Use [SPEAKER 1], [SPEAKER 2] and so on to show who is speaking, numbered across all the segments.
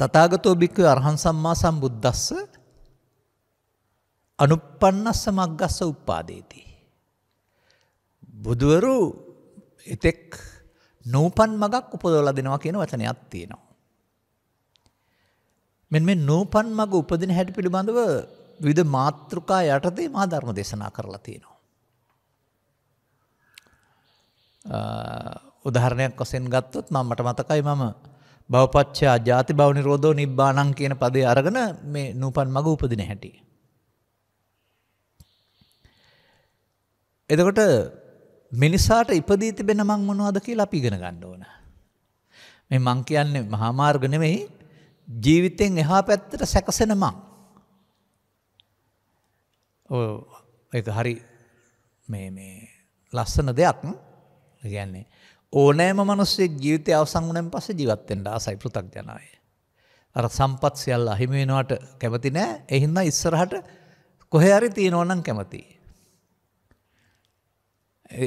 [SPEAKER 1] තථාගතෝ භික්ඛවේ අරහං සම්මා සම්බුද්දස්ස අනුප්පන්නස්ස මග්ගස්ස උප්පාදේති. බුදුවරු එතෙක් නූපන් මගක් උපදවලා දෙනවා කියන වචනයක් තියෙනවා. මෙන්න මේ නූපන් මග උපදින හැටි පිළිබඳව විවිධ මාතෘකා යටතේ මහා ධර්ම දේශනා කරලා තියෙනවා. උදාහරණයක් වශයෙන් ගත්තොත් මම මට මතකයි මම භවපච්චා ජාති භව නිරෝධෝ නිබ්බානං කියන පදේ අරගෙන මේ නූපන් මග උපදින හැටි. එතකොට මිනිසාට ඉපදී තිබෙන මං මොනවද කියලා අපි ඉගෙන ගන්න ඕන. මේ මං කියන්නේ මහා මාර්ග නෙමෙයි ජීවිතෙන් එහා පැත්තට සැකසෙන මං. ඔය ඒක හරි මේ මේ ලස්සන දෙයක් කියන්නේ ඕනෑම මනුස්සේ ජීවිතය අවසං වනෙන් පස ජීවත්තෙන්ට ආසයි පෘතක් ජනය. අර සම්පත් සියල් අහිමිවෙනවාට කැමති නෑ එහින්න ඉස්සරහට කොහරි තියෙනවනම් කැමති.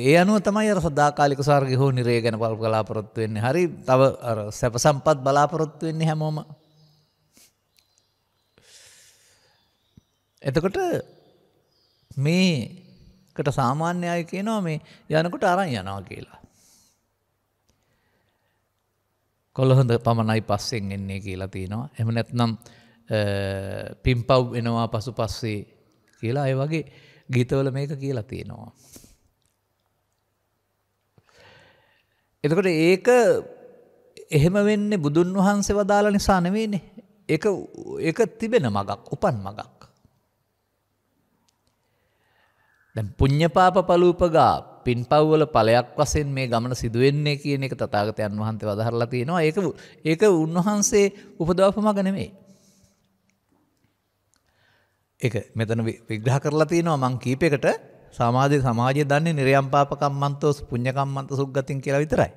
[SPEAKER 1] ඒ අනුව තමයි අර සදාකාලික සාර්ග හෝ නිරේ ගැන පල් බලාපොරොත්තු වෙන්නේ හරි තව සැප සම්පත් බලාපොරොත්තු වෙන්නේ හැමෝම. එතකොට මේකට සාමාන්‍ය අය කියනවා මේ යනකොට අරන් යනවා කියලා. කොළොහොඳ පමණයි පස්සෙන් එන්නේ කියලා තියෙනවා. එම නැත්නම් පිම්පව් එනවා පසු පස්සේ කියලා අය වගේ ගීතවල මේක කියලා තියෙනවා. එතකොට ඒක එහෙම වෙන්නේ බුදුන් වහන්සේ වදාල නිසා නෙවෙේනේ එක එක තිබෙන මගක් උපන් මගක්. දැ පුං්ඥපාප පලූපගා පින්පව්වල පලයක් වසෙන් මේ ගමන සිදුවෙන්නේ කියන එක තතාගතයන් වහන්සේ වදහරලා තියෙනවා ඒක ඒක උන්වහන්සේ උපදවපමග නෙමේ. එක මෙතන විග්‍රහ කරලා තියෙනවා මං කීපෙකට සමාජය සමාජය දන්නේ නිරයම්පාපකම්මන්තෝ පුුණ්ඥකම්මන්ත සුද්ගතින් කියලා විතරයි.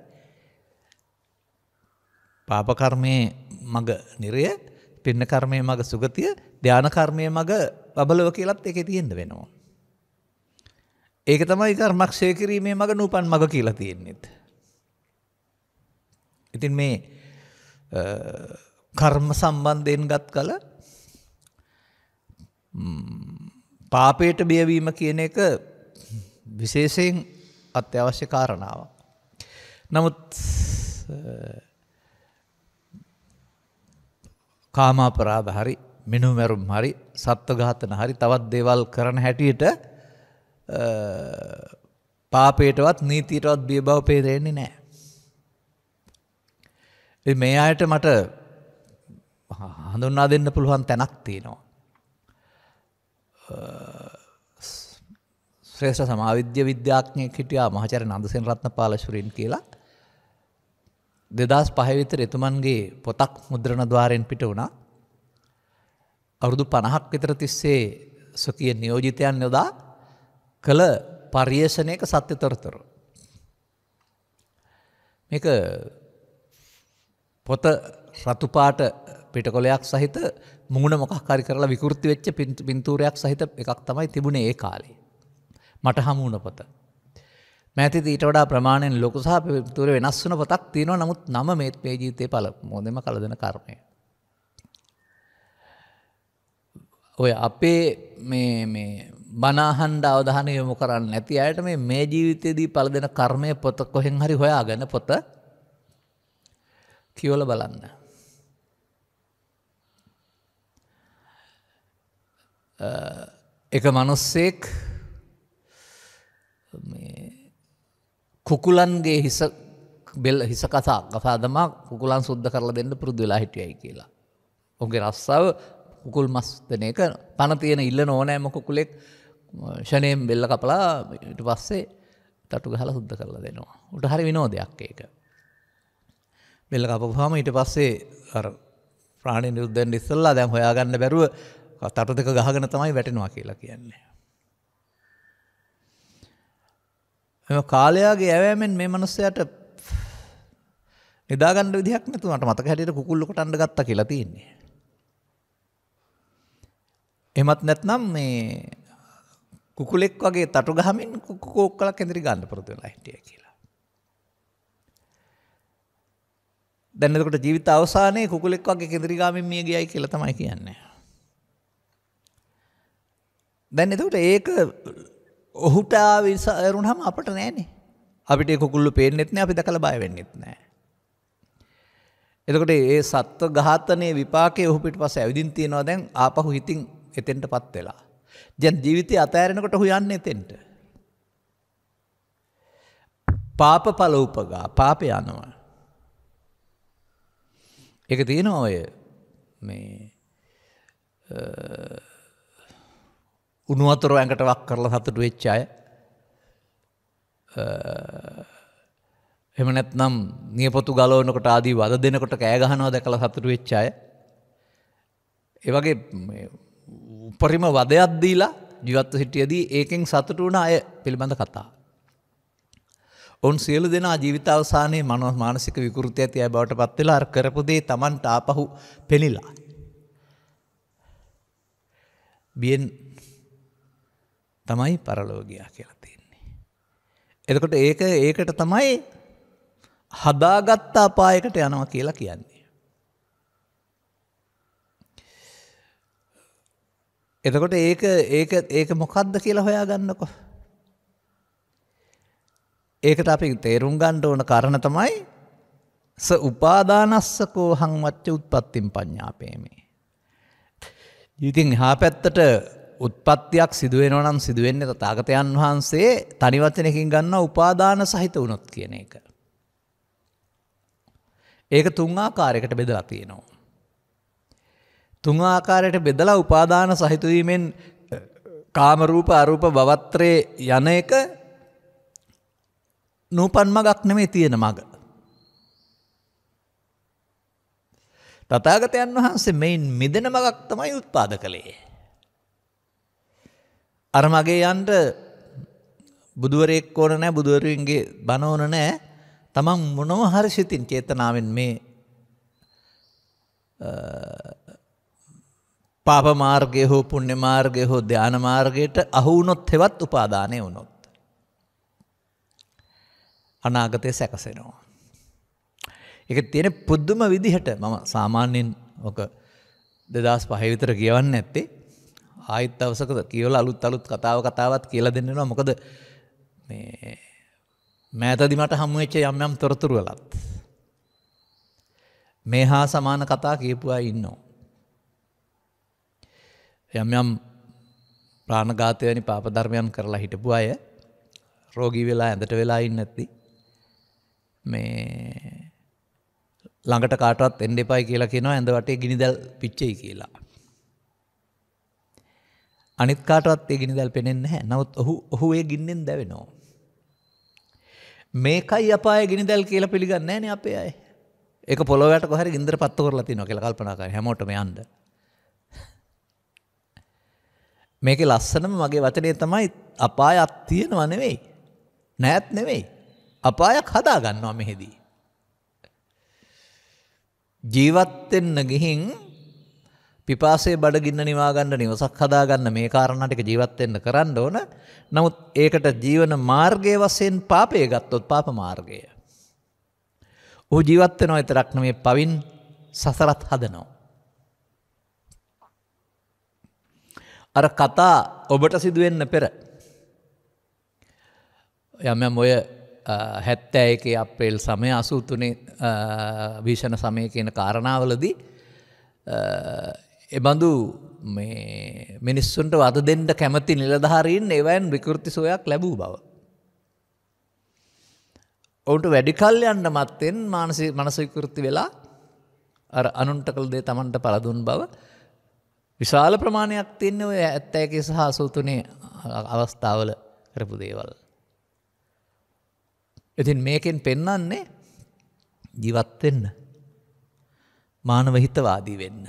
[SPEAKER 1] පාපකර්මය මග නිරය පින්න කර්මය මග සුගතිය ධ්‍යානකර්මය මග බබලව කියලත් එක තියෙන්ද වෙනවා. ඒක තමයි කර්මක්ෂය කිරීමේ මග නූපන් මග කියලා තියෙන්නේෙත්. ඉතින් මේ කර්ම සම්බන්ධයෙන් ගත් කල පාපයට බියවීම කියන එක විශේෂයෙන් අත්‍යවශ්‍ය කාරණාව. නමුත් කාමාපරාධ හරි මිනුමැරුම් හරි සත්ව ඝාතන හරි තවත් දේවල් කරන හැටියට පාපේටවත් නීතිීටවත් බිය බව පේරෙන්නේ නෑ. මේ අයට මට හඳුන්නා දෙන්න පුළුවන් තැනක් තියෙනවා. ශ්‍රේෂ්ඨ සමාවිද්‍ය විද්‍යාඥය හිටියා මහචර නන්දසෙන් රත්න පාලශුරින් කියලා දෙදස් පහවිතර එතුමන්ගේ පොතක් මුද්‍රණ දවාරයෙන් පිට වුණා අවුරුදු පණහක් විතර තිස්සේ සොකිය නියෝජිතයන් යොදා කළ පර්යේෂණයක සත්‍ය තොරතුරු. මේක පොත රතුපාට පිටකොලයක් සහිත මුණ මොකක්කාරි කරලා විකෘති වෙච්ච පින්තූරයක් සහිත එකක් තමයි තිබුණේ ඒ කාලේ. මට හමුණ පොත. මැතිද ඊට වඩා ප්‍රමාණයෙන් ලොකු සහ පිතුර වෙනස් වන පොතක් තියෙනවා නමුත් නම මේත් මේ ජීවිතය පල මෝදම කලදන කර්මය. ඔය අපේ බනාහන්ඩ අවධාන යොමු කරන්න නැති අයට මේ මේ ජීවිතයේදී පල දෙන කර්මය පොත කොහෙෙන් හරි හොයා ගැන පොත කියවල බලන්න. එක මනුස්සෙක් කුකුලන්ගේ හිස බෙල් හිස කතා ගපාදමක් කුකුලන් සුද්ද කරලා දෙන්න පුරුදු වෙලා හිටියයි කියලා. ඔගේ රස්සාාව කුකුල් මස්තනයක පන තියෙන ඉල්ල ඕනෑම කුකුලෙක් ෂණයෙන් බෙල්ල කපලා ඉට පස්සේ තටු ගහල සුද්ද කරලා දෙනවා. උට හරි විනෝදයක් ඒක. බෙල්ල කපපුහම ඊට පස්සේ ප්‍රාණි නිුද්ධන් ඉස්සල්ලා දැම් හොයාගන්න බැරුව තටු දෙක ගහගන තමයි වැටෙනවා කියලා කියන්නේ. එම කාලයාගේ ඇවෑමෙන් මේ මනුස්සයට නිදාගන්න විදිහක් නැතුමට මතක හැටියට කුකුල්ලොකට අන්ඩ ගත්ත කියලා තියන්නේ. එමත් නැත්නම් මේ කුකුලෙක් වගේ තටු ගහමින් කෝක්කලක් ඇදිරි ගන්න පුරතු වෙලා හිටිය කියලා. දැන්නකට ජීවිත අවසානයේ කුකුලෙක් වගේ කෙදිරිගාමින් මිය ගියයි කියලා තමයි කියන්නේ. දැන් එතකොට ඒක ඔහුට විසරුණහම අපට නෑනේ. අපිට කුකුල්ලු පේන්නෙත් නෑ අපි දැකලා බය වෙන්නෙත් නෑ. එතකොට ඒ සත්ව ඝාතනයේ විපාකයේ ඔහු පිටපස්සේ ඇවිදින් තියනවා දැන් ආපහු හිතින් එතෙන්ටපත් වෙලා. දැන් ජීවිතය අතෑරෙනකොට හුයන්න එතෙන්ට. පාප පල උපගා පාප යනවා. එක තියෙන ඔය මේ උනුවතර ඇඟට වක් කරලා සතුට වෙච්චාය එම නැත්නම් නියපොතු ගලෝනකට ආදී වද දෙනකොට කෑගහනවා දැකළ සතුට වෙච්චාය ඒවගේ උපරිම වදයක් දීලා ජීවත්ව සිටියදී ඒකෙන් සතුට වුණ අය පිළිබඳ කතා. ඔවන් සියලු දෙනා ජීවිතාවසානයේ මනො මානසික විකෘති ඇති ඇ බවට පත්වෙලා අර කරපුදේ තමන්ට ආපහු පෙනිලා. බියෙන් තමයි පරලෝගයා කියලා තියන්නේ. එතකොට ඒක ඒකට තමයි හදාගත්තා පායකට යනවා කියලා කියන්නේ. එතකොට ඒක ඒක ඒක මොකක්ද කියලා හොයා ගන්නකො. ඒකට අපි තේරුම් ගණ්ඩ ඕන කරණ තමයි ස උපාදානස්සකෝ හංවච්ච උත්පත්තිම් පඤ්ඥාපයමේ. ඉතින් හා පැත්තට උත්පත්තියක් සිදුවෙන නම් සිදුවෙන්නේ තතාගතයන් වහන්සේ තනිවචනකින් ගන්න උපාදාන සහිත වුණොත් කියන එක. ඒක තුන්ආකාරයකට බෙදලා තියෙනවා. තුන් ආකාරයට බෙදලා උපාදාන සහිතවීමෙන් කාමරූප අරූප බවත්‍රයේ යන එක නූපන් මගක් නෙමේ තියෙන මග. තතාගතයන් වහන්සේ මෙයින් මිදෙන මගක් තමයි උත්පාද කළේ. අර මගේ යන්ට බුදුවරෙක් ඕන නෑ බුදුවරුන්ගේ බනෝන නෑ තමන් මොනව හරිසිතින් චේතනාවෙන් මේ පාප මාර්ගය හෝ පුණ්‍ය මාර්ගය හෝ ධ්‍යාන මාර්ගයට අහු වුණොත් හෙවත් උපාදානය වුණොත්. අනාගතය සැකසෙනවා. එක තියෙන පුද්දුම විදිහට මම සාමාන්‍යයෙන් ඕක දෙදස් පහවිතර කියවන්න ඇත්තේ ආයිත් අවසකද කියවල අලුත් අලුත් කතාව කතාවත් කියල දෙන්නවා මොකද මෑතදි මට හමුවච්ච යම් යම් තොරතුරුවලත්. මේ හා සමාන කතා කියපුවා ඉන්නවා. යම් යම් ප්‍රාණඝාතයනි පාපධර්මයන් කරලා හිටපු අය රෝගී වෙලා ඇඳට වෙලා ඉන්න ඇත්ති මේ ළඟට කාටවත් එන්න එපයි කියලා කියෙනවා ඇඳ වටේ ගිනිදැල් පිච්චයි කියලා. අනිත් කාටවත් ඒ ගිනිදැල් පෙනෙන්නේ නැහැ නවත් ඔහු ඔහු ඒ ගින්නෙන් දැවෙනවා. මේකයි අපාය ගිනිදැල් කියලා පිළිගන්නේ නෑනේ අපේ අය. ඒක පොළොවට කොහරි ගින්දර පත්තු කරලා තිනවා කියලා කල්පනා කරා හැමෝටම යන්න. මේකේ ලස්සනම මගේ වචනේ තමයි අපායක් තියෙනවා නෙවෙයි. නැත් නෙවෙයි. අපායක් හදා ගන්නවා මෙහිදී. ජීවත් වෙන්න ගිහින් පිපාසයේ බඩගින්න නිවා ගන්න නිවසක් හදා ගන්න මේ කාරණා ටික ජීවත් වෙන්න කරන්න ඕන. නමුත් ඒකට ජීවන මාර්ගයේ වශයෙන් පාපය ගත්තොත් පාප මාර්ගය. ඔහු ජීවත් වෙනවා විතරක් නෙමෙයි පවින් සසරත් හදනවා. අර කතා ඔබට සිදුවෙන්න පෙර. යම ඔය හැත්තෑ එක අපේල් සමය අසූතුනේ භීෂණ සමය කියන කාරණාවලදී එබඳු මිනිස්සුන්ට වද දෙෙන්ට කැමති නිලධාරීන් එවැන් විකෘති සොයක් ලැබූ බව. ඔවුට වැඩිකල් යන්න මත්තෙන් මානසි මනසවිකෘති වෙලා අනුන්ට කළ දේ තමන්ට පලදුන් බව විශාල ප්‍රමාණයක් තින්න ඔය ඇත්තෑකෙ සහ සූතුනේ අවස්ථාවල කරපු දේවල්. ඉතින් මේකෙන් පෙන්නන්නේ ජීවත්වෙන්න. මානව හිතවාදී වෙන්න.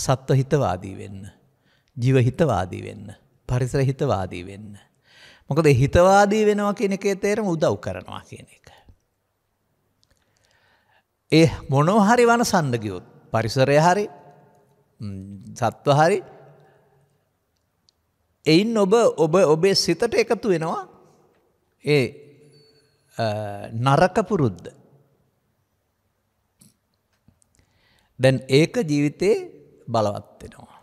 [SPEAKER 1] සත්ව හිතවාදී වෙන්න. ජීව හිතවාදී වෙන්න. පරිසර හිතවාදී වෙන්න. මොකද හිතවාදී වෙනවා කියන එකේ තේරම උදව් කරනවා කියන එක. ඒ මොනෝහරි වන සන්නගියොත් පරිසරය හරි සත්ව හරි එයින් ඔබ ඔබ ඔබේ සිතට එකතු වෙනවා ඒ නරකපුරුද්ද. දැන් ඒක ජීවිතේ බලවත්වෙනවා.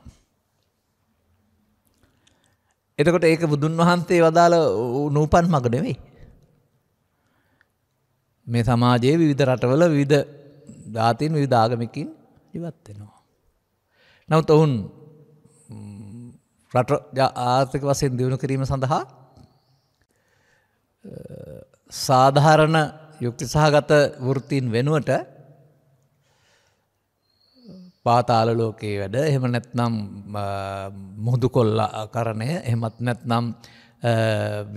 [SPEAKER 1] එතකොට ඒක බුදුන් වහන්සේ වදාළ නූපන් මග නෙවෙයි. මේ සමාජයේ විවිධ රටවල විවිධ ධාතීන් විවිධාගමකින් ජීවත් වෙනවා. නමුත් ඔවුන් රට ආර්ථික වසයෙන් දියුණු කිරීම සඳහා සාධාරණ යුක්ති සහගත වෘත්තීන් වෙනුවට පාතාල ලෝකයේ වැඩ එහෙම නැත්නම් මුහුදු කොල්ලා කරණය එහෙමත් නැත්නම්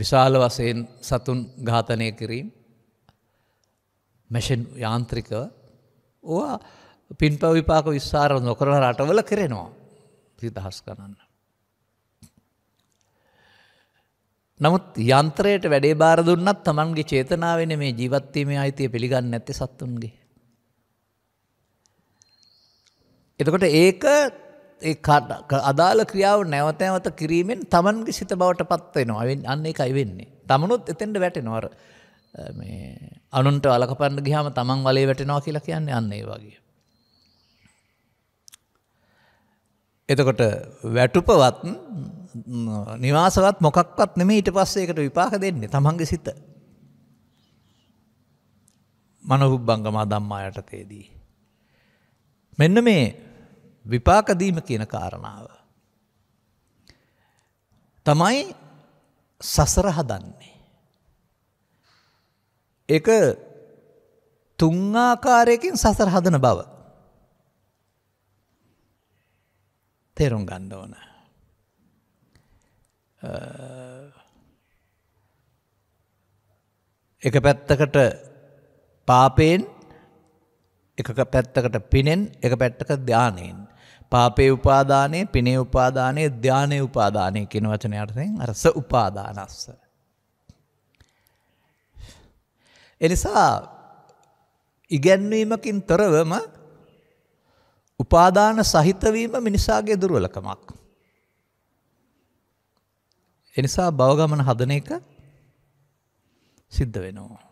[SPEAKER 1] විශාල වසයෙන් සතුන් ඝාතනය කිරීම් මැෂන් යාන්ත්‍රික ඕවා පින්ප විපාක විස්සාර නොකරන රටවල කරෙනවා සිදහස් කරන්න. නමුත් යන්ත්‍රයට වැඩේ බාර දුන්නත් තමන්ගේ චේතනාවෙන මේ ජීවත්වීමේ අයිතිය පිළිගන්න ඇති සත්තුන්ගේ. එතකොට ඒක අදාළ ක්‍රියාව නැවතැවත කිරීමෙන් තමන්ගේ සිත බවට පත්වෙනවා අන්න එක අයිවෙන්නේ. තමනුත් එතෙන්ට වැටෙනවර අනුන්ට වලකපන්න ගිහාම තමන් වලේ වැටෙනවා කියලා කියන්නේ අන්නේ වගේ. එතකොට වැටුපවත් නිවාසවත් මොකක්වත් නෙම ඊට පස්සේකට විපාක දෙන්නේ තමන්ගේ සිත. මනහුබ්බංගමා දම්මා යටතේදී. මෙන්න මේ විපාකදීම කියන කාරණාව. තමයි සසර හදන්නේ. එක තුංආකාරයකින් සසර හදන බව. තේරුම් ගන්න ඕන. එක පැත්තකට පාපයෙන් එක පැත්තකට පිනෙන් එක පැත්තක ධානයෙන්. පාපේ උපාදානය පිනේ උපාදානය ධ්‍යානය උපාදානය කෙන වචනයටතෙන් අරස උපාදානස්ස. එනිසා ඉගැන්වීමකින් තොරවම උපාදාන සහිතවීම මිනිසාගේ දුර්වලකමක්. එනිසා බවගමන හදන එක සිද්ධ වෙනවා.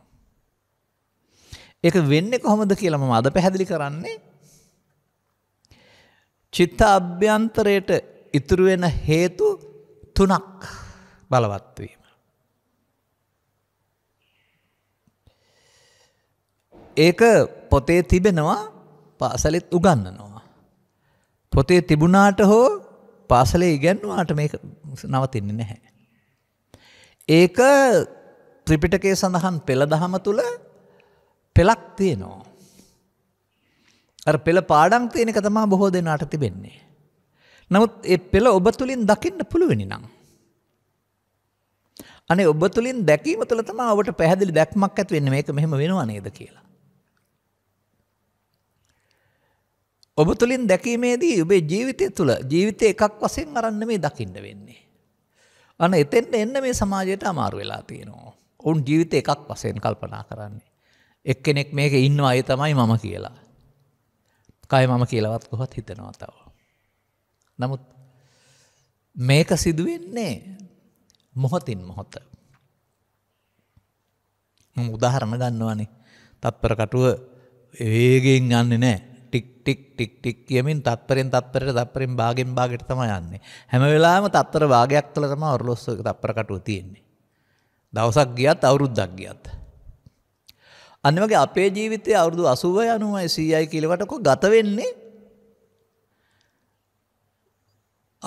[SPEAKER 1] ඒක වෙන්න කොහොමද කියලා මම අද පැහැදිලි කරන්නේ. චිත්ත අභ්‍යන්තරයට ඉතුරු වෙන හේතු තුනක් බලවත් වීම. ඒක පොතේ තිබෙනවා පාසලෙත් උගන්නනවා. පොතේ තිබුණාට හෝ පාසලේ ඉගැන්වාට මේ නවතින්නේ නැහැ. ඒක ත්‍රිපිටකය සඳහන් පෙළ දහම තුළ පෙළක් තියනවා. පෙළ පාඩම් තියනක තමා බොහෝ දෙනාට තිබෙන්නේ. නමුත් ඒ පෙළ ඔබ තුළින් දකින්න පුළුවනි නම්. අනේ ඔබ තුළින් දැකීම තුළ තමා ඔබට පැහැදිලි දැක්මක් ඇත්වෙන්න මේක මෙහෙම වෙනවා නේද කියලා. ඔබ තුළින් දැකීමේදී ඔබේ ජීවිතය තුළ ජීවිතය එකක් වසයෙන් අරන්න මේ දකිින්ට වෙන්නේ. අන එතෙන්ට එන්න මේ සමාජයට අමාරු වෙලා තියෙනවා. ඔවුන් ජීවිත එකක් වසයෙන් කල්පනා කරන්නේ. එක්කෙනෙක් මේක ඉන්න අය තමයි මම කියලා. කය මම කියලවත් කොහත් හිතනවා තව. නමුත් මේක සිදුවෙන්නේ මොහොතින් මොහොත. උදාහරණ ගන්නවානේ තත්පර කටුව ඒගෙන් ගන්න නෑ ටික් ටික් ටික් කියමින් තත්පරෙන් තත්පරට තත්පරින් භාගෙන් භාගට තම යන්නේ. හැම වෙලාම තත්තර භාගයක් තුළ තම ඔරලොස්සක තත්පර කටුව තියෙන්නේ. දවසක් ගියත් අවුරුද්දක් ගියත්. අන්න වගේ අපේ ජීවිතය අවුරුදු අසුව යනුවයි සීයයි කිලවටකො ගත වෙන්නේ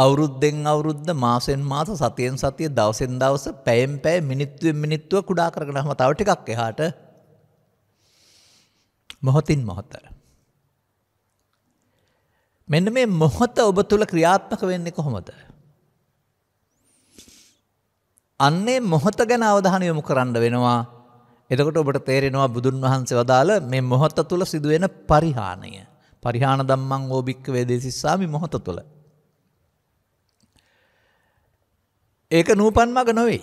[SPEAKER 1] අවුරුද්දෙන් අවුරුද්ද මාසෙන් මාස සතියෙන් සතිය දවසෙන් දවස පැයෙන් පැය මිනිත්තුවෙන් මිනිත්තුව කුඩා කරගනහම තව ටිකක් එහාට මොහොතින් මොහොතර. මෙන්න මේ මොහොත ඔබ තුළ ක්‍රියාත්මක වෙන්නේ කොහොමද. අන්නේ මොහොත ගැන අවධාන යොමු කරන්න වෙනවා එතකොට ඔබට තේරෙනවා බුදුන් වහන්සේ වදාළ මේ මොහොත තුළ සිදුවෙන පරිහානය. පරිහාන දම්මං ඕභික්ක වේදේ සිස්සාමි මොහොත තුළ. ඒක නූපන් මග නොවෙයි.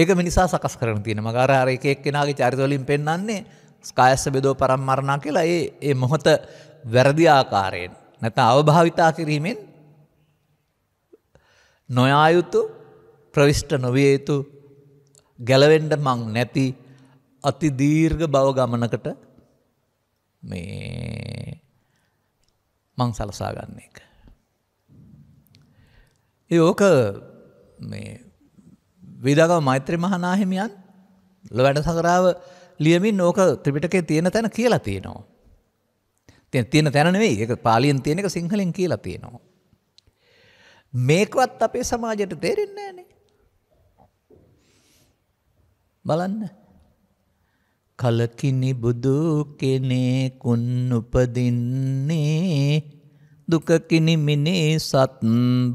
[SPEAKER 1] ඒක මිනිසා සකස් කරන තියෙන මගාරාර එකක් කෙනගේ චරිතවලින් පෙන්න්නන්නේ ස්කායස්ස බෙදෝ පරම්මරණා කියලා ඒ ඒ මොහොත වැරදි ආකාරයෙන් නැත අවභාවිතා කිරීමෙන් නොයායුතු ප්‍රවිෂ්ට නොවියයුතු ගැලවෙන්ඩ මං නැති අති දීර්ඝ බව ගමනකට මේ මං සලසා ගන්න එක. ඕක විදගව මෛත්‍රී මහනාහිමියන් ලොවැඩ සකරාව ලියමින් ඕක ත්‍රිපිටකේ තියෙන තැන කියලා තියෙනවා. තියෙන තැන නෙවෙයි ඒක පාලියෙන් තියෙන එක සිංහලෙන් කියලා තියෙනවා. මේකවත් අපේ සමාජයට තේරෙන්නේ නෑනේ. බලන්න. කලකිනි බුදු කෙනෙකුන් උපදින්නේ දුකකිනි මිනිසත්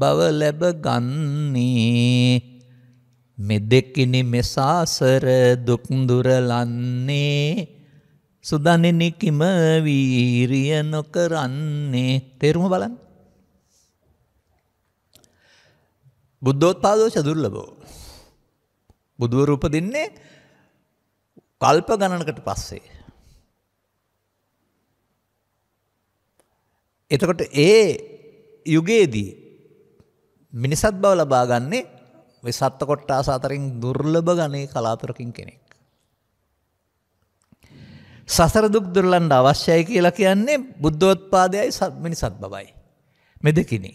[SPEAKER 1] බව ලැබ ගන්නේ මෙදෙකිනි මෙසාසර දුක්දුරලන්නේ සුදනිනිකිම වීරිය නොකරන්නේ තේරුම බලන් බුද්ධෝත්පාදෝ චදුර්ලබෝ බුදුවරූප දෙන්නේ කල්ප ගණනකට පස්සේ. එතකොට ඒ යුගයේදී මිනිසත් බව ලබාගන්නේ ඔය සත්ත කොට්ටාස අතරින් දුර්ලභ ගණේ කලාතුරකින් කෙනෙක්. සසර දුක් දුර්ලන්ඩ අවශ්‍යයි කියලා කියන්නේ බුද්ධෝත්පාදයයි සත්මිනි සත් බවයි. මෙදකිනි.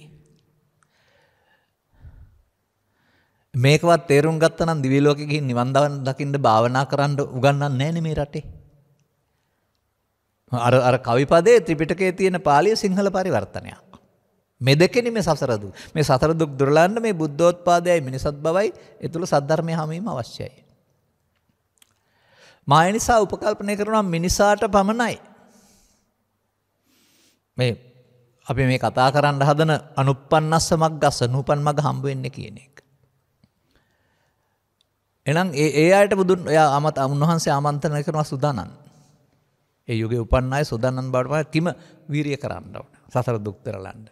[SPEAKER 1] මේකවත් තේරුම් ගත්තනම් දිවිලෝකෙකින් නිවන්දවන් දකිින්ට භාවනා කරන්න උගන්නන්න නෑන මේ රටේ. අර අර කවිපදේ ත්‍රිපිටකේ තියෙන පාලිය සිංහල පරිවර්තනයක්. මෙදකෙන මේ සසරදු. මේ සතරදුක් දුරලන්න මේ බුද්ධෝත්පාදයයි මිනිසත් බවයි එතුළ සද්ධර්මය හමීම අවශ්‍යයි. මාය නිසා උපකල්පනය කරනවා මිනිසාට පමණයි. මේ අපි මේ කතා කරන්න හදන අනුපන්නස්සමක් ගස නූපන් මග හම්බවෙන්න කියන එක. එනම් ඒ අයට බුදුන් ඔයා අමත් අමුන්වහන්සේ ආමන්තන කරනවා සුදානන්. ඒ යුගේ උපන්නයි සුදානන් බවට කිම වීරිය කරන්න ඕන. සසර දුක් දරලන්න.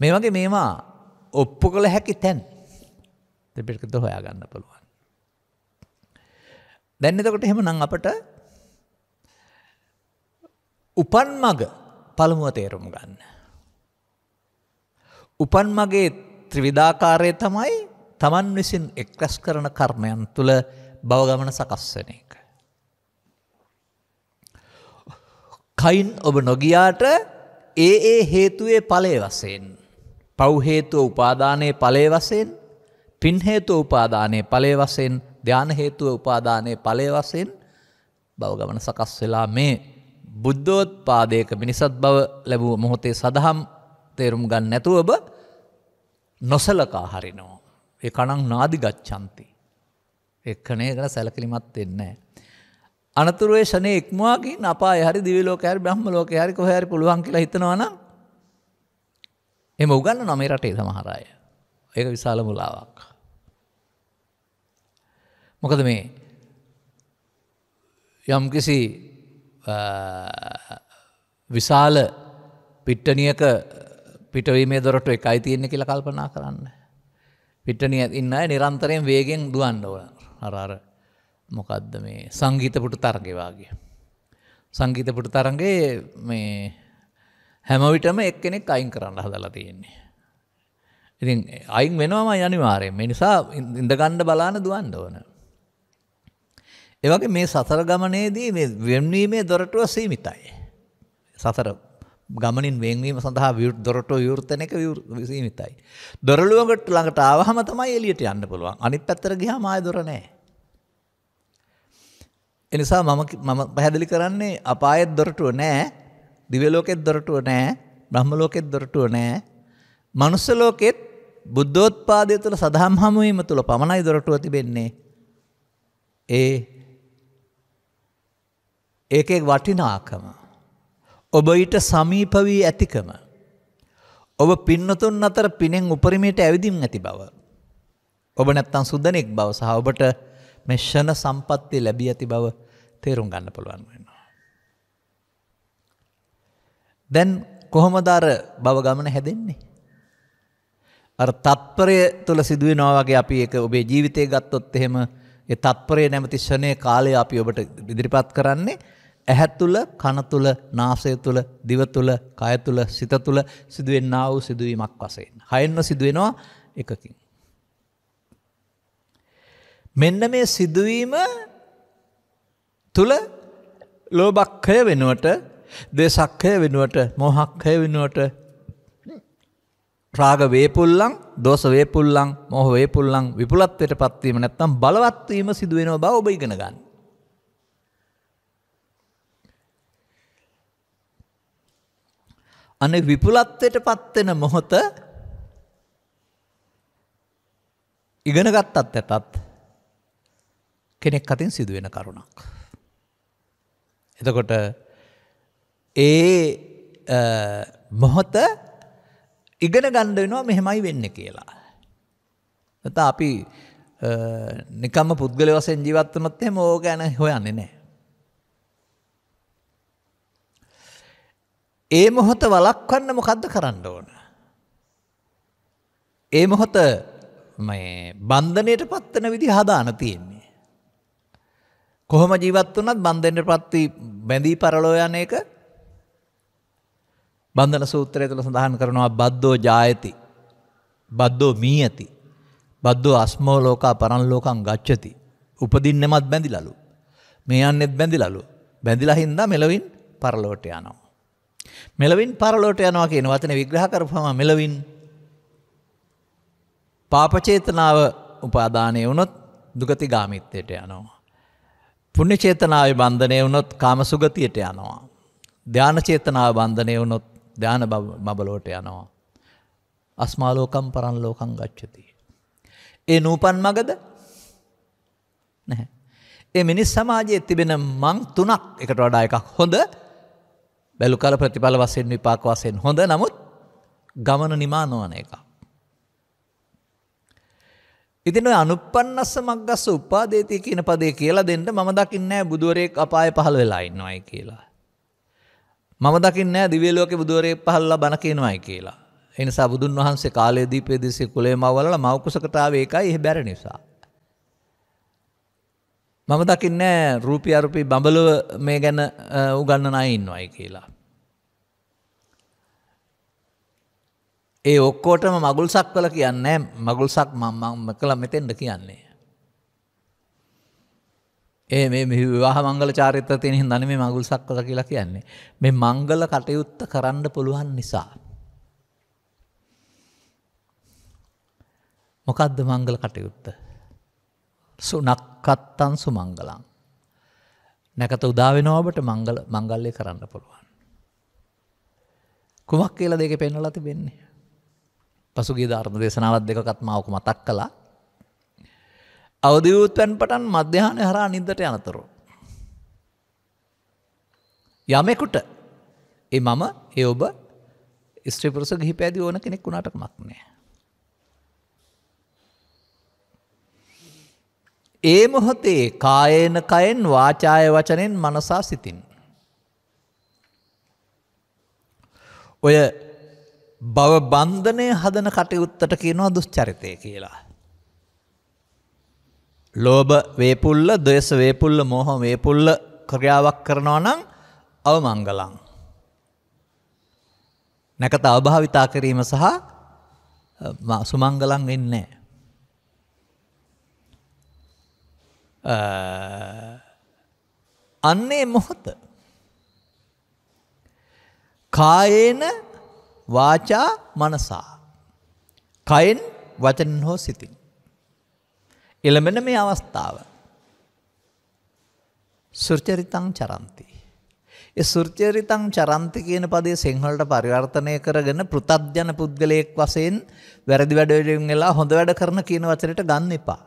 [SPEAKER 1] මේ වගේ මේවා ඔප්පු කළ හැකි තැන් දෙපිටකත හොයාගන්න පුළුවන්. දැන් එතකොට එහෙම නම් අපට උපන් මග පළමුව තේරුම් ගන්න. උපන් මගේ ත්‍රිවිධාකාරය තමයි තමන් විසින් එක්රැස් කරන කර්මයන් තුළ බවගමන සකස්වන එක. කයින් ඔබ නොගියාට ඒ ඒ හේතුවේ ඵලය වශයෙන් පව් හේතුව උපාදානයේ ඵලයේ වශයෙන් පින් හේතුව උපාදානයේ ඵලයේ වශයෙන් ධාන හේතුව උපාදානයේ ඵලයේ වශයෙන් භව ගමන සකස් වෙලා මේ බුද්ධෝත්පාදයක මිනිසත් බව ලැබුව මොහොතේ සදහම් තේරුම් ගන්න නැතුව ඔබ නොසලකා හරිනවා. ඒ කණං නාදි ගච්ඡanti. එක්කණේකට සැලකිලිමත් වෙන්නේ නැහැ. අනතුරුවේ ෂනේ ඉක්මවා ගින් අපාය හරි දිවි ලෝකේ හරි බ්‍රහ්ම ලෝකේ හරි කොහේ හරි පුළුවන් කියලා හිතනවා නම් එම උගන්න නොමේ රටේ සමහරය. ඒක විශාල මුලාවක්. මොකද මේ යම්කිසි විශාල පිට්ටනියක පිටවීමේ දොරට එකයි තියෙන්නේ කියලා කල්පනා කරන්න. පිට්ටනිය ඉන්න නිරන්තරයෙන් වේගෙන් දුවන්න ඕන අරාර මොකක්ද මේ සංගීතපුට තරගෙවාගේ. සංගීතපුට තරගේ මේ හැමවිටම එක්කෙනෙක් අයින් කරන්න හදලා තියෙන්නේ. ඉති අයින් වෙනවාම යනිවාරයෙන් මේ නිසා ඉඳගණ්ඩ බලාන දුවන්න ඕන. ඒවගේ මේ සසර ගමනේදී වෙන්වීමේ දොරටුව සීමිතයි. සසර ගමනින් වෙන්වීම සඳහා විුට් දොරට යෘර්තනක විසීමිතයි. දොරලුවගට ළඟට ආවහම තමයි එලියට යන්න පුළුවන් අනි පැත්තර ගිහා මය දොරනෑ. එනිසා මම පැහැදිලි කරන්නේ අපායත් දොරටුව නෑ දිව්‍ය ලෝකෙත් දොරටුව නැහැ. බ්‍රහ්ම ලෝකෙත් දොරටුව නැහැ. මනුස්ස ලෝකෙත් බුද්ධෝත්පාදය තුළ සදහම් හමුවීම තුළ පමණයි දොරටුව තිබෙන්නේ. ඒ ඒකේ වටිනාකම. ඔබ ඊට සමීප වී ඇතිකම. ඔබ පින්නතුන් අතර පිනෙන් උපරිමයට ඇවිදින් ඇති බව. ඔබ නැත්තම් සුදනෙක් බව සහ ඔබට මෙෂණ සම්පත්තිය ලැබී ඇති බව තේරුම් ගන්න පුළුවන් වෙන. දැන් කොහොමදර බවගමන හැදෙන්නේ. අර තත්පරය තුළ සිදුවෙනවා වගේ අපි එක ඔබේ ජීවිතය ගත්තොත් එහෙම ඒ තත්පරය නැමති ෂණය කාලය අපි ඔබට ඉදිරිපත් කරන්නේ ඇහැ තුළ කන තුළ නාසය තුළ දිව තුළ කය තුළ සිත තුළ සිදුවෙන්නා වූ සිදුවීමක් වසයෙන්. හයෙන්ව සිදුවෙනවා එකකින්. මෙන්න මේ සිදුවීම තුළ ලෝබක්කය වෙනුවට දෙසක්හය වෙනුවට මොහක්හය වෙනුවට රාග වේපුල්ලං දෝස වේපුල්ලං මොහ වේපුල්ලං විපුලත්වයට පත්වීම නැත්තම් බලවත්වීම සිදුවෙන බව ඔබ ඉගෙන ගන්න. අනෙක් විපුලත්වයට පත්වෙන මොහොත ඉගෙන ගත්තත් ඇතත් කෙනෙක් අතින් සිදුවෙන කරුණක්. එතකොට ඒ මොහොත ඉගෙන ගණ්ඩ වෙනවා මෙහෙමයි වෙන්න කියලා. නත අපි නිකම පුද්ගල වසෙන් ජීවත්වනොත් එම ඕ ගැන හොයන්නේ නෑ. ඒ මොහොත වලක්වන්න මොකක්ද කරන්න ඕන. ඒ මොහොත බන්ධනයට පත්වන විදි හදාන තියෙන්නේ. කොහොම ජීවත් වනත් බන්ධනයට පත්ති බැඳී පරලෝ යන එක බන්ධන සූත්‍රය තුළ සඳහන් කරනවා බද්ධෝ ජායති. බද්ධෝ මී ඇති. බද්ධෝ අස්මෝලෝකා පරන්ලෝකං ගච්චති. උපදින්නෙමත් බැඳිලලු. මේ අන්නෙත් බැඳිලලු. බැඳිලා හින්දා මෙලවින් පරලෝට යනවා. මෙලවින් පරලෝට යනවා කියන වචන විග්‍රහ කරපුවම මෙලවින් පාපචේතනාව උපාදානය වුණොත් දුගති ගාමිත්වයට යනවා. පුුණ්‍ය චේතනාව බන්ධනය වුණොත් කාම සුගතියට යනවා. ධ්‍යාන චේතනාව බන්ධනය වුණොත් ධාන මබලෝට යනවා. අස්මාලෝකම් පරන් ලෝකං ගච්චති. ඒ නූපන් මගද නැහැ. ඒ මිනිස් සමාජයේ තිබෙන මං තුනක් එකට වඩා එකක් හොඳ බැලු කල ප්‍රතිඵල වසයෙන් විපාක වසයෙන් හොඳ නමුත් ගමන නිමා නොවන එක. ඉතින් අනුපන්නස්ස මක්ගස්ස උපාදේති කියන පදේ කියලා දෙන්න මම දකින්නෑ බුදුවරයෙක් අපාය පහළ වෙලා ඉන්නවායි කියලා. මම දකින්න දිවිය ලෝකෙ බුදුවරේ පහල්ලා බණ කියනවායි කියලා. ඒ නිසා බුදුන් වහන්සේ කාලේදීපයේ දිසේ කුලේ මවවලල මව් කුසකතාවේ එකයි එහෙ බැරි නිසා. මම දකින්න රූපී අරුපී බඹලව මේ ගැන උගන්න නයි ඉන්නවයි කියලා. ඒ ඔක්කෝටම මගුල් සක් කල කියන්නේ මගුල් සක් මම කළ මෙතෙන්ට කියන්නේ. ඒ මේ විවාහ මංගල චාරිත්‍ර තියෙන හින්දා නෙමෙයි මඟුල් සක්වල කියලා කියන්නේ. මේ මංගල කටයුත්ත කරන්න පුළුවන් නිසා. මොකද්ද මංගල කටයුත්ත? සුනක්කත්තං සුමංගලං. නැකත උදා වෙනවා ඔබට මංගල මංගල්‍ය කරන්න පුළුවන්. කුමක් කියලා දෙකේ පෙන්වලා තිබෙන්නේ? පසුගිය ධර්ම දේශනාවත් දෙකකත් මාවක මතක් කළා. අවදිවූත්වැන් පටන් මධ්‍යහානය හරා නින්දට යනතරු. යමෙකුට ඒ මම ඒ ඔබ ස්ත්‍රීපුරුස ගහි පැදි ඕන කෙනෙක් වුණට මක්නේ. ඒ මොහොතේ කායේන කයෙන් වාචාය වචනෙන් මනසා සිතින්. ඔය බව බන්ධනය හදන කටයුත්තට කියනවා දුෂ්චරිතය කියලා. ලෝභ වේපුල්ල, ද්වේෂ වේපුල්ල, මෝහ වේපුල්ල ක්‍රියාවක් කරනවා නම් අවමංගලං. නැකත අවභාවිතා කිරීම සහ සුමංගලං වෙන්නේ අන්නේ මොහොත කායේන වාචා මනසා කයෙන් වචනෙන් හෝ සිතින් එළඹෙන මේ අවස්ථාව. සුර්චරිතං චරන්ති. ඒ සුර්චරිතං චරන්ති කියන පදේ සිංහලට පරිවර්තනය කරගෙන පෘථග්ජන පුද්ගලයෙක් වශයෙන් වැරදි වැඩ වලින් එලා හොඳ වැඩ කරන කියන වචනෙට ගන්න එපා.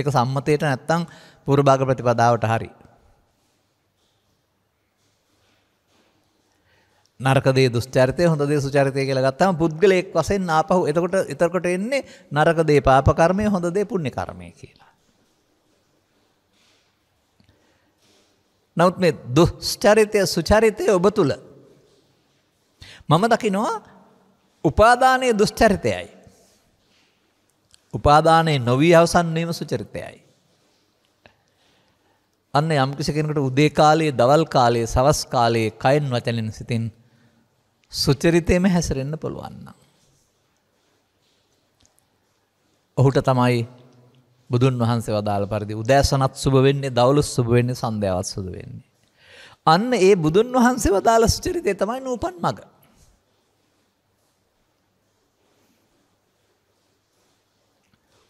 [SPEAKER 1] ඒක සම්මතයට නැත්තම් පූර්වභාග ප්‍රතිපදාවට හරි නරකදේ දුස්චරිතය හොඳදේ සුචරිතය කියලා ගත්තම පුද්ගලයෙක් වසෙන් ආපහු එතකොට එතරකොට එන්නේ නරකදේ පාපකර්මය හොඳදේ පුුණි කර්මය කියලා. නවත් මේ දුස්චරිතය සුචරිතය ඔබ තුළ. මම දකිනවා උපාධානය දුස්චරිතයයි. උපාධානයේ නොවී අවසන්නේම සුචරිතයයි. අන්න යම්කිසි කෙනකට උදේ කාලයේ දවල් කාලයේ සවස් කාලයේ කයින් වචනෙන් සිතින් සුචරිතයම හැසිරෙන්න පුළුවන්න. ඔහුට තමයි බුදුන් වහන්සේ වදාළ පරිදි උදෑසනත් සුබ වෙන්නේ දවලුස් සුබ වෙන්නේ සන්දයාවත් සුදු වෙන්නේ. අන්න ඒ බුදුන් වහන්සේ වදාළ සුචරිතය තමයි නූපන් මග.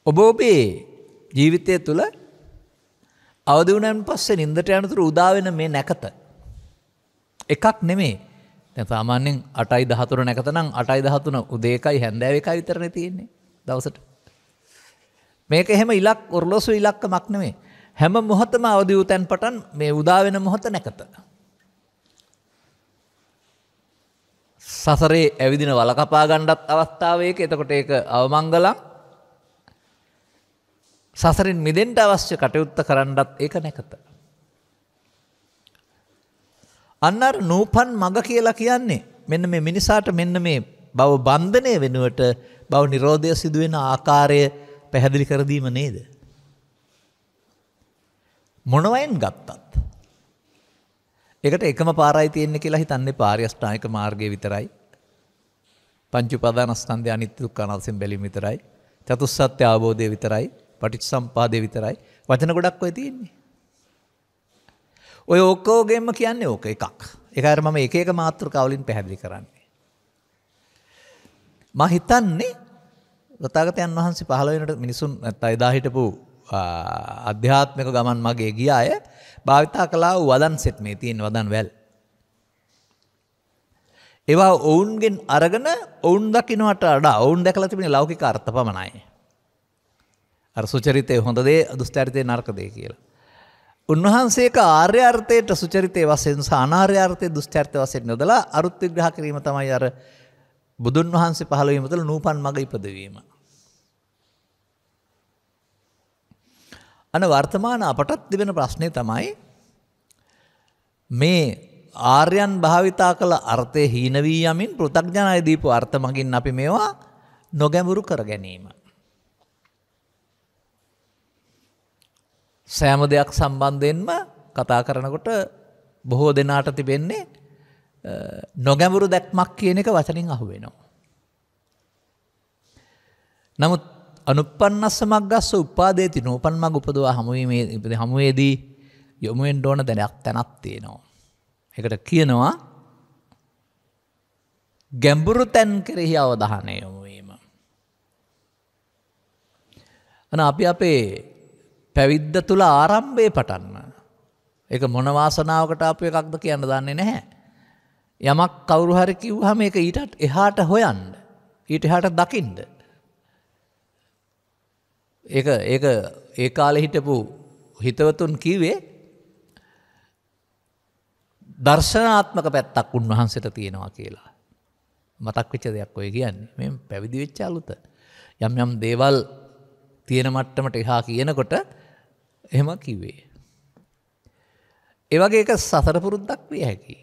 [SPEAKER 1] ඔබ ඔබේ ජීවිතය තුළ අවදි වුණන් පස්සේ නින්දට යනතුර උදාවෙන මේ නැකත. එකක් නෙමේ සාමාන්‍යෙන් අටයි දහතුර නැකතනම් අටයි දහතුන උදේකයි හැන්දෑව එකයි විතරණ තියෙන්නේ දවසට. මේක එහෙම ඉලක් ඔරලොසු ඉලක්ක මක්නවේ. හැම මොහොතම අවදිවූ තැන් පටන් මේ උදාවෙන මොහොත නැකත. සසරේ ඇවිදින වලකපා ගණ්ඩත් අවස්ථාවයක එතකොට ඒක අවමංගලම් සසරින් මිදෙන්ට අවශ්‍ය කටයුත්ත කරන්නත් ඒක නැකත. අන්න අර නූපන් මඟ කියලා කියන්නේ මෙන්න මේ මිනිසාට මෙන්න මේ බව බන්ධනය වෙනුවට බව නිරෝධය සිදුවෙන ආකාරය පැහැදිලි කරදීම නේද. මොනවයෙන් ගත්තත්. එකට එකම පාරයි තියෙන්නේ කියලා හිතන්නේ පාරිස්ඨායික මාර්ගය විතරයි. පංචුපදානස්කන්ධය අනිත්‍ය දුක්ඛ අනාසයෙන් බැලීම විතරයි. චතුස්සත්‍ය අවබෝධය විතරයි. පටිච්චසම්පාදය විතරයි. වචන ගොඩක් ඔය තියෙන්නේ. ඔය ඔක්කෝගෙන්ම කියන්නේ ඕක එකක්. ඒක අර මම එක එක මාතෘකාවලින් පැහැදිලි කරන්නේ. මම හිතන්නේ තථාගතයන් වහන්සේ 15 වෙනිට මිනිසුන් නැත්නම් එදා හිටපු අධ්‍යාත්මික ගමන් මගේ ගිය අය භාවිතා කළා වූ වදන් සෙට් මේ තියෙන වදන් වැල්. ඒවා ඔවුන්ගෙන් අරගෙන ඔවුන් දකින්නට වඩා ඔවුන් දැකලා තිබෙන ලෞකික අර්ථ පමණයි. අර සුචරිතේ හොඳ දේ දුස්චරිතේ නරක දේ කියලා. උන්වහන්සේක ආර්ය අර්ථයට සුචරිතේ වශයෙන් සහ අනාර්ය අර්ථයේ දුෂ්චර්ිත වශයෙන් යොදලා අරුත් විග්‍රහ කිරීම තමයි අර බුදුන් වහන්සේ පහළ වීම තුළ නූපන් මඟ ඉපදවීම. අන වර්තමාන අපටත් තිබෙන ප්‍රශ්නය තමයි මේ ආර්යන් භාවිතා කළ අර්ථය හීනවී යමින් පෘථග්ජනය දීපු අර්ථ මගින් අපි මේවා නොගැඹුරු කර ගැනීම. සෑම දෙයක් සම්බන්ධයෙන්ම කතා කරනකොට බොහෝ දෙනාට තිබෙන්නේ නොගැඹුරු දැක්මක් කියන එක වචනින් අහුවෙනවා. නමුත් අනුපන්නස්ස මක්ගස්ස උපාදේති නෝපන් මග උපදවා හමුවීමේ හමුවේදී යොමුුවෙන් ඩෝන දැනයක් තැනක් තියෙනවා. එකට කියනවා ගැම්ඹුරු තැන් කෙරෙහි අවධානය යොමුවීම. න අපි අපේ පැවිද්ද තුළ ආරම්භය පටන්ම. එක මොනවාසනාවකට අප එකක්ද කියන්න දන්නේ නැහැ. යමක් කවුරු හරි කිව්හම එක ඊටත් එහාට හොයන්ඩ. ඊට එහාට දකිින්ද. ඒ ඒ කාලෙ හිටපු හිතවතුන් කිවේ දර්ශනාත්මක පැත්තක් උන්වහන්සට තියෙනවා කියලා. මතක් විච්ච දෙයක් ඔය කියන්නේ මෙ පැවිදි වෙච්චාලුත. යම් යම් දේවල් තියෙන මට්ටමට එහා කියනකොට එහෙම කිවේ. ඒවගේ එක සසර පුරුද්දක් විය හැකි.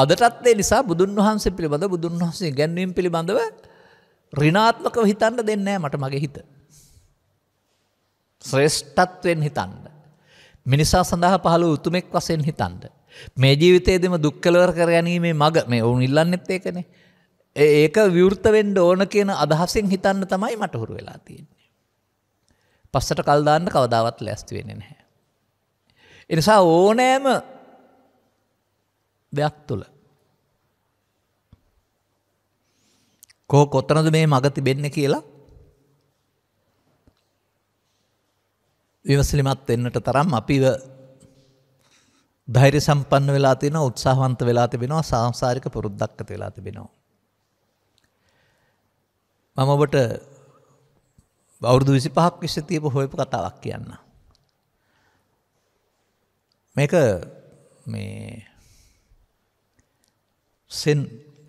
[SPEAKER 1] අදටත්ේ නිසා බුදුන් වහන්සේ පිළිබඳ බුදුන් වහන්සේ ගැන්වීම් පිළිබඳව රිනාත්මකව හිතන්න දෙන්නෑ මට මගේ හිත. ශ්‍රේෂ්ඨත්වෙන් හිතන්න. මිනිසා සඳහා පහළ උතුමෙක් වසයෙන් හිතන්ට. මේ ජීවිතයේදම දුක්කලවර කර ගැනීමේ මග මේ ඔවුන් ඉල්ලන්නෙත් ඒකනේ. ඒක විවෘතවෙන්ඩ ඕන කියන අදහසෙන් හිතන්න තමයි මටහුරු වෙලා තියෙන. පස්සට කල්දාන්න කවදාවත් ලැස්තිවෙන නැහැ. එනිසා ඕනෑම දෙයක් තුළ කෝ කොත්තනද මේ මගති බෙන්න කියලා විවසලිමත් එන්නට තරම් අපිව ධෛර්ය සම්පන්න වෙලා තියෙන උත්සාහවන්ත වෙලා තිබෙනවා සාංසාරික පුරුද්දක්කත වෙලා තිබෙනවා. මම ඔබට බෞරුදු විසි පහක් විශ්ෂ තියපු හොයපු කතාවක් කියන්න. මේක මේ සෙන්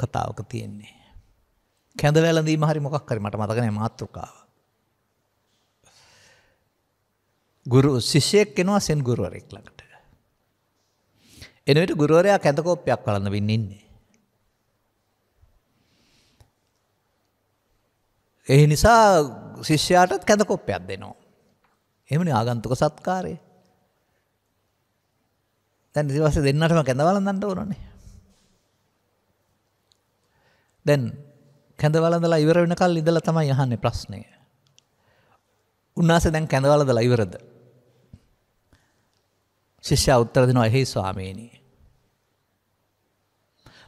[SPEAKER 1] කතාවක තියෙන්නේ. කැඳවැලදී මහරි මොකක් කරි මට මතකන මාතෘකාව. ගුරු ශිෂයෙක් කෙනවා සෙන් ගුරුවරෙක් ලකට. එනට ගුරුවරයා කැතකෝපයක් කලන්න වෙන්න ඉන්නේ. එහි නිසා ශිෂ්‍යයාටත් කැදකොප්පයක් දෙනවා. එමනි ආගන්තුක සත්කාරය. තැන් දිවස දෙන්නටම කැඳවලඳන්ට ඕනනේ. දැන් කැඳවලඳලා ඉවර වෙන කල් ඉඳලා තමයි යහන්නේ ප්‍රශ්නය. උන්නාසේ දැන් කැඳවලදලා ඉවරද. ශිෂ්‍ය උත්තර දෙනවා එහි ස්වාමීනී.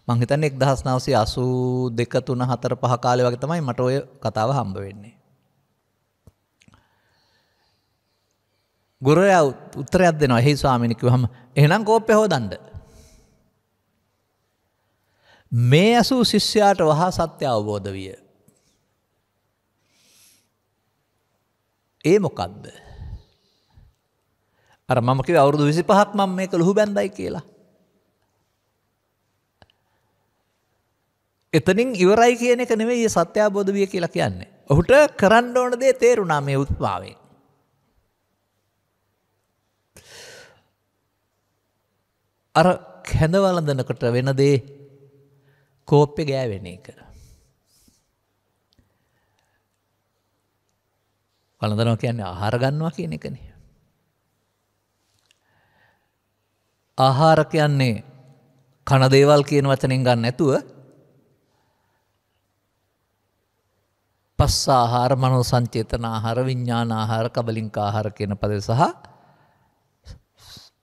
[SPEAKER 1] මං හිතන්නේ 1982 3 4 5 කාලේ වගේ තමයි මට ওই කතාව හම්බ වෙන්නේ. ගුරුයා උත්තරයක් දෙනවා එහි ස්වාමීනි කිව්වම එහෙනම් කෝපය හොදන්න. මේ ඇසූ ශිෂ්‍යයාට වහා සත්‍ය අවබෝධ විය. ඒ මොකක්ද? අර මම කිව්වේ අවුරුදු 25ක් මම මේක ලුහු බැන්දයි කියලා. එතනින් ඉවරයි කියන එක නෙවෙයි සත්‍යාබෝධ විය කියලා කියන්නේ. ඔහුට කරන්න ඕන දේ තේරුණා මේ උත්පාවෙන්. අර කැඳවලඳනකොට වෙන දේ කෝප්පෙ ගෑවෙන එක. වලඳනවා කියන්නේ ආහාර ගන්නවා කියන එකනේ. ආහාර කියන්නේ කන දේවල් කියන වචනෙන් ගන්න නැතුව පස්ස ආහාර මනෝ සංචේතන ආහාර විඤ්ඥාන ආහාර කබලින්ක ආහාර කියන පද සහ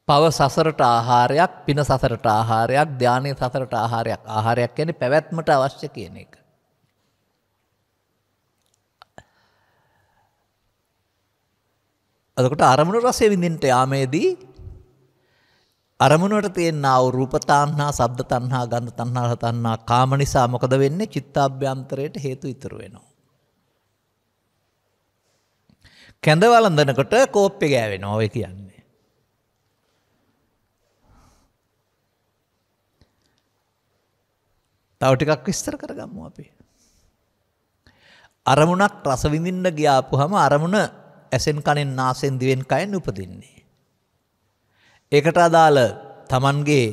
[SPEAKER 1] පව සසරට ආහාරයක් පින සසරට ආහාරයක් ධ්‍යානය සසරට ආහාරයක් ආහාරයක් යැන පැවැත්මට අවශ්‍ය කියන එක. අදකට අරමුණු රසේ විඳින්ට යාමේදී අරමුණට තියෙන්නාව රූපතාන්හා සබ්ද තන්හා ගන්ධ තන්හා තන්නා කාම නිසා මොකද වෙන්නේ චිත්තාභ්‍යන්තරයට හේතු ඉතුරු වෙනවා. කැඳවලඳනකොට කෝප්පෙ ගෑවෙන ඔය කියන්නේ. තවටිකක් විස්තර කරගම්ම අපි. අරමුණක් රසවිඳින්න ගියාපු හම අරමුණ ඇසෙන් කණෙන් නාසෙන් දිවෙන් කයෙන් උපදින්නේ. ඒකට අදාළ තමන්ගේ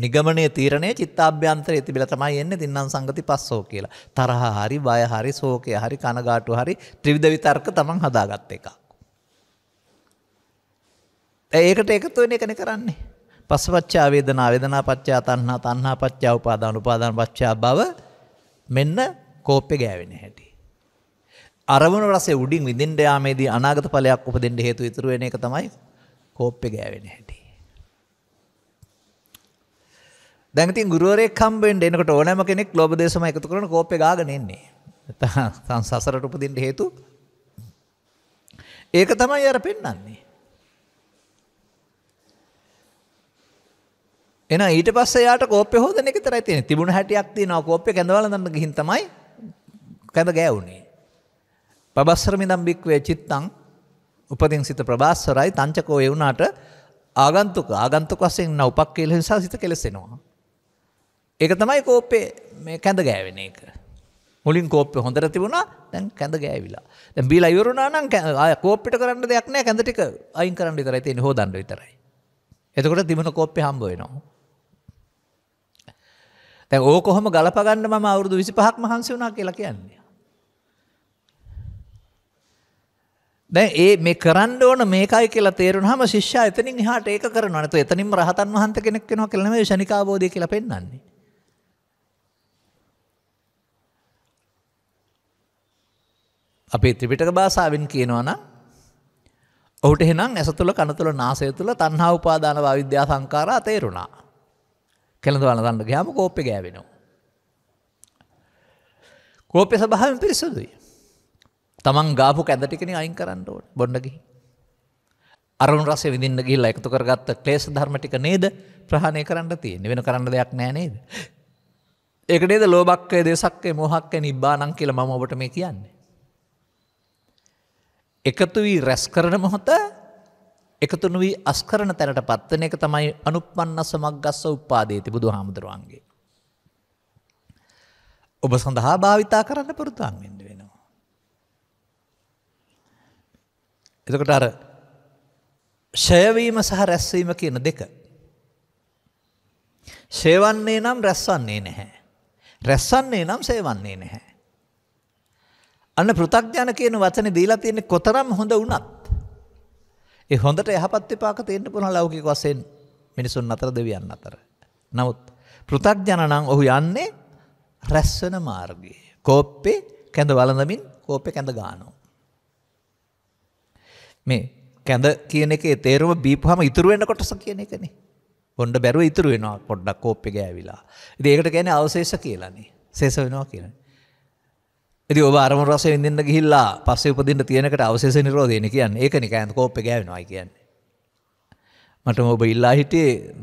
[SPEAKER 1] නිගමනය තීරණය චිත්තාභ්‍යන්තරය තිබිලා තමයි එන්නේ දින්නම් සංගති පස්සෝ කියලා. තරහ හරි බය හරි ශෝකය හරි කනගාටු හරි ත්‍රිවිධ විතර්ක තමන් හදාගත් එකක්. ඒකට එකතු වෙන එකනේ කරන්නේ. පස්සපච්චා වේදනා වේදනා පච්චා තණ්හා තණ්හා පච්චා උපාදාන උපාදාන පච්චා භව මෙන්න කෝපේ ගෑවෙන හැටි. අරමුණු රසයේ උඩින් විඳින්න යාමේදී අනාගත ඵලයක් උපදින්න හේතු ඉතුරු වෙන එක තමයි කෝපේ ගෑවෙන හැටි. දැන් ඉතින් ගුරුවරයෙක් හම්බෙන්න එනකොට ඕනෑම කෙනෙක් ලෝභ දේශම එකතු කරන කෝපේ ගාගෙන එන්නේ. නැත්නම් සසරට උපදින්න හේතු ඒක තමයි අර පෙන්වන්නේ. එහෙනම් ඊට පස්සේ යාට කෝපේ හොදන එක විතරයි තියෙන්නේ. තිබුණ හැටියක් තියෙනවා කෝපේ කැඳවලා නම් ගිහින් තමයි කැඳ ගෑවුනේ. පබස්සරමින්දම් බික්වේ චිත්තං උපදින් සිත ප්‍රබාස්සරයි තංචකෝ ඒ වුණාට ආගන්තුක ආගන්තුක වශයෙන් න උපක්කේල නිසා සිත කෙලසෙනවා. ඒක තමයි කෝප්පේ මේ කැඳ ගෑවෙන එක. මුලින් කෝප්පේ හොඳට තිබුණා දැන් කැඳ ගෑවිලා. දැන් බීලා ඉවරුණා නම් කෝප්පිට කරන්න දෙයක් නැහැ කැඳ ටික අයින් කරන්න විතරයි තියෙන්නේ හොදන්න විතරයි. එතකොට තිබුණ කෝප්පේ හම්බ වෙනවා. දැන් ඕක කොහොම ගලපගන්න මම අවුරුදු 25ක් මහන්සි වුණා කියලා කියන්නේ. දැන් ඒ මේ කරන්න ඕන මේකයි කියලා තේරුණාම ශිෂ්‍යයා එතනින් එහාට ඒක කරනවා. නැත්නම් එතනින්ම රහතන් වහන්සේ කෙනෙක් වෙනවා කියලා නෙමෙයි ශනිකාබෝධය කියලා පෙන්වන්නේ. අපේ ත්‍රිපිටක භාසාාවෙන් කියනවන ඔහුට එහෙනම් ඇස තුළ කනතුළ නාසය තුළ තන්හා උපාදාන විද්‍යා සංකාරා තේරුණා. කෙළඳවල දන්න ගෑම කෝප්ප ගෑවෙනවා. කෝපය සභාවෙන් පිරිසදුයි. තමන් ගාපු කැදටිකෙන අයින් කරන්න ඕට බොඩ්ඩකි. අරුන් රස විදින්න ගිල්ල එකතු කරගත්ත ක්ලේස ධර්මටික නේද ප්‍රහණය කරන්න තියෙන වෙන කරන්න දෙයක් නෑනේද. ඒකනේද ලෝබක්කය දෙසක්කේ මොහක්ක නිබ්බානං කියල ම ඔබට මේ කියන්නේ. එකතු වී රැස් කරන මොහොත එකතු වී අස්කරන තැනට පත්වන එක තමයි අනුපන්න සමක්ගස්ස උපාදේති බුදු හාමුදුරුවන්ගේ. ඔබ සඳහා භාවිතා කරන්න පුරුතුන් වෙන්න වෙනවා. එතකට අර ෂයවීම සහ රැස්වීම කියන දෙක. ශේවන්නේ නම් රැස්වන්නේ නැහැ. රැස්සන්නේ නම් සේවන්නේ නැහැ. අන්න පෘථග්ජන කියන වචනේ දීලා තියෙන්නේ කොතරම් හොඳ වුණත් ඒ හොඳට යහපත් විපාක තියෙන්න පුළුවන් ලෞකික වශයෙන් මිනිසුන් අතර දෙවියන් අතර. නමුත් පෘථග්ජන නම් ඔහු යන්නේ රැස් වෙන මාර්ගයේ. කෝප්පේ කැඳ වළඳමින් කෝප්පේ කැඳ ගන්නවා. මේ කැඳ කියන එකේ තේරුම බීපුවම ඉතුරු වෙන කොටස කියන එකනේ. බොණ්ඩ බැරුව ඉතුරු වෙනවා පොඩ්ඩක් කෝප්පේ ගෑවිලා. ඉතින් ඒකට කියන්නේ අවශේෂ කියලානේ. ශේෂ වෙනවා කියන්නේ. ඇති ඔබ අරමරසය ඉඳන්න ගිල්ලා පස්සේ උපදින්න තියෙනකට අවශේෂ නිරෝධයන කියන්න ඒක නික ඇත කෝප්ප ගැවෙනවා කියන්නේ. මටම ඔබ ඉල්ලා හිටියේ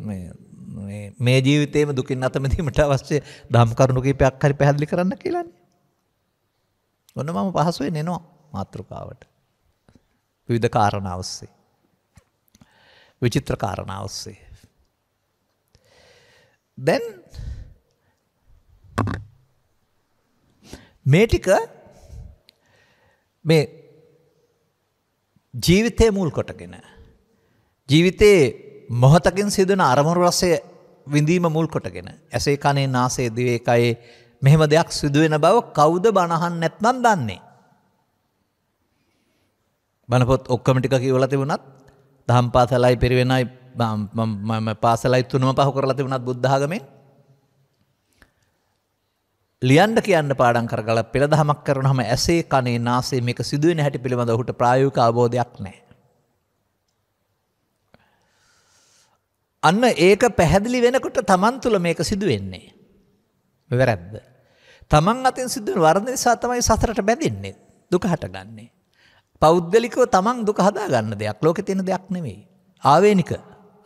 [SPEAKER 1] මේ ජීවිතේම දුකින් අතමැදීමට අවශ්‍ය දම් කරුණු කීපයක් හරි පැහැදිලි කරන්න කියලන්නේ. ඔන්න මම පහසුවේ නෙනවා මාතෘකාවට. විවිධ කාරණාවස්සේ. විචිත්‍ර කාරණාවස්සේ. දැන් මේ ටික මේ ජීවිතය මුල් කොටගෙන. ජීවිතයේ මොහතකින් සිදන අරමුණු රසය විඳීම මුල් කොටගෙන. ඇසේ කනේ නාසේ දිවේකයේ මෙහෙම දෙයක් සිදුවෙන බව කවුද බණහන් නැත්නම් දන්නේ. බනපොත් ඔක්කම ටික කියවල තිබුණත් දහම් පාසලයි පිරිවෙනයි පාසලයි තුනම පහු කරලා තිබුණත් බුද්ධාගමෙන් ලියන්ඩ කියන්න පාඩන් කරගල පෙළදහමක් කරනහම ඇසේ කනේ නාසේ මේක සිදුවෙන හැටි පිළිබඳ හුට ප්‍රයෝක අබෝධයක් නෑ. අන්න ඒක පැහැදිලි වෙනකොට තමන් තුළ මේක සිදුවෙන්නේ. වැරැද්ද. තමන් අතින් සිදුවෙන වර්ධ නිසා තමයි සසරට බැඳන්නේ දුක හටගන්නේ. පෞද්ගලිකව තමන් දුක හදා ගන්න දෙයක් ලෝක තියෙන දෙයක් නෙවෙයි. ආවේනික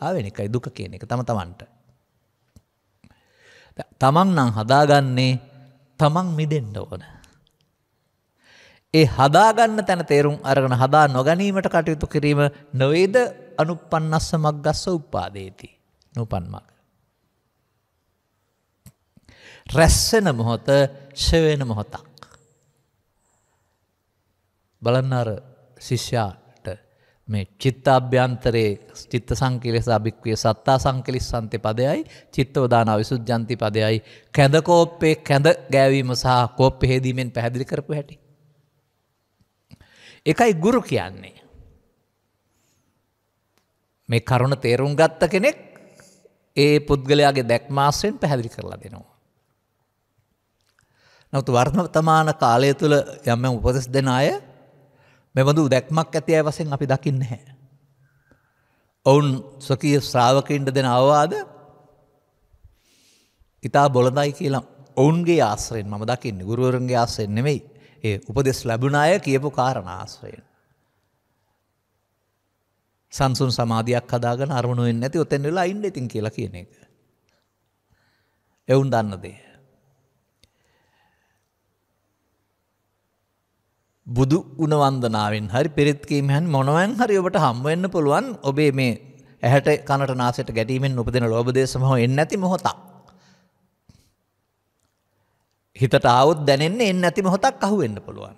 [SPEAKER 1] ආවෙනිකයි දුක කියන එක තම තමන්ට. තමන් නම් හදාගන්නේ තමන් මිදෙන්න ඕන. ඒ හදාගන්න තැන තේරුම් අරගෙන හදා නොගැනීමට කටයුතු කිරීම නොවේද අනුපන්නස්ස මග්ගස්ස උප්පාදේති. නූපන් මග. රැස්සෙන මොහොත ශවෙන මොහොතක්. බලන්න අර ශිෂ්‍යා මේ චිත්තාභ්‍යන්තරයේ චිත්ත සංකලෙස අභික්විය සත්තා සංකලිස් සන්තය පදයයි චිත්තවදාන විසුද්ජන්ති පදයයි කැඳකෝප්පේ කැඳ ගෑවීම සහ කෝප් හෙදීමෙන් පැහැදිලි කරපු හැටි. එකයි ගුරු කියන්නේ. මේ කරුණ තේරුම් ගත්ත කෙනෙක් ඒ පුද්ගලයාගේ දැක්මාස්සයෙන් පැහැදිලි කරලා දෙනවා. නවතු වර්ණතමාන කාලය තුළ යම උපදෙස් දෙන අය මෙබඳු දැක්මක් ඇති ඇ වසෙන් අපි දකින්න හැ. ඔවුන් ස්වකීය ශ්‍රාවකයින්ට දෙන අවවාද ඉතා බොලඳයි කියලා ඔවුන්ගේ ආශ්‍රයෙන් මම දකින්න ගුරුවරන්ගේ ආශ්‍රයෙන් නෙමෙයි ඒ උපදෙස් ලැබුණාය කියපු කාරණ ආශ්‍රයෙන්. සංසුන් සමාධයක් හදාගෙන අරමුණුවෙන් නැති ඔතැන් වෙලා ඉන්න ඉතින් කියලා කියන එක. එවුන් දන්න දේ. බුදු උනවන්දනාවෙන් හරි පෙරිත්කීම හැන් මොනවන් හරි ඔබට හම්වෙන්න පුළුවන් ඔබේ මේ ඇහැට කනට නාසට ගැටීමෙන් උපදින ලෝබදේශමහ එන්න ඇති මොහොතක්. හිතට අවුත් දැනෙන්නේ එන්න ඇති මොහොතක් අහුවෙන්න පුළුවන්.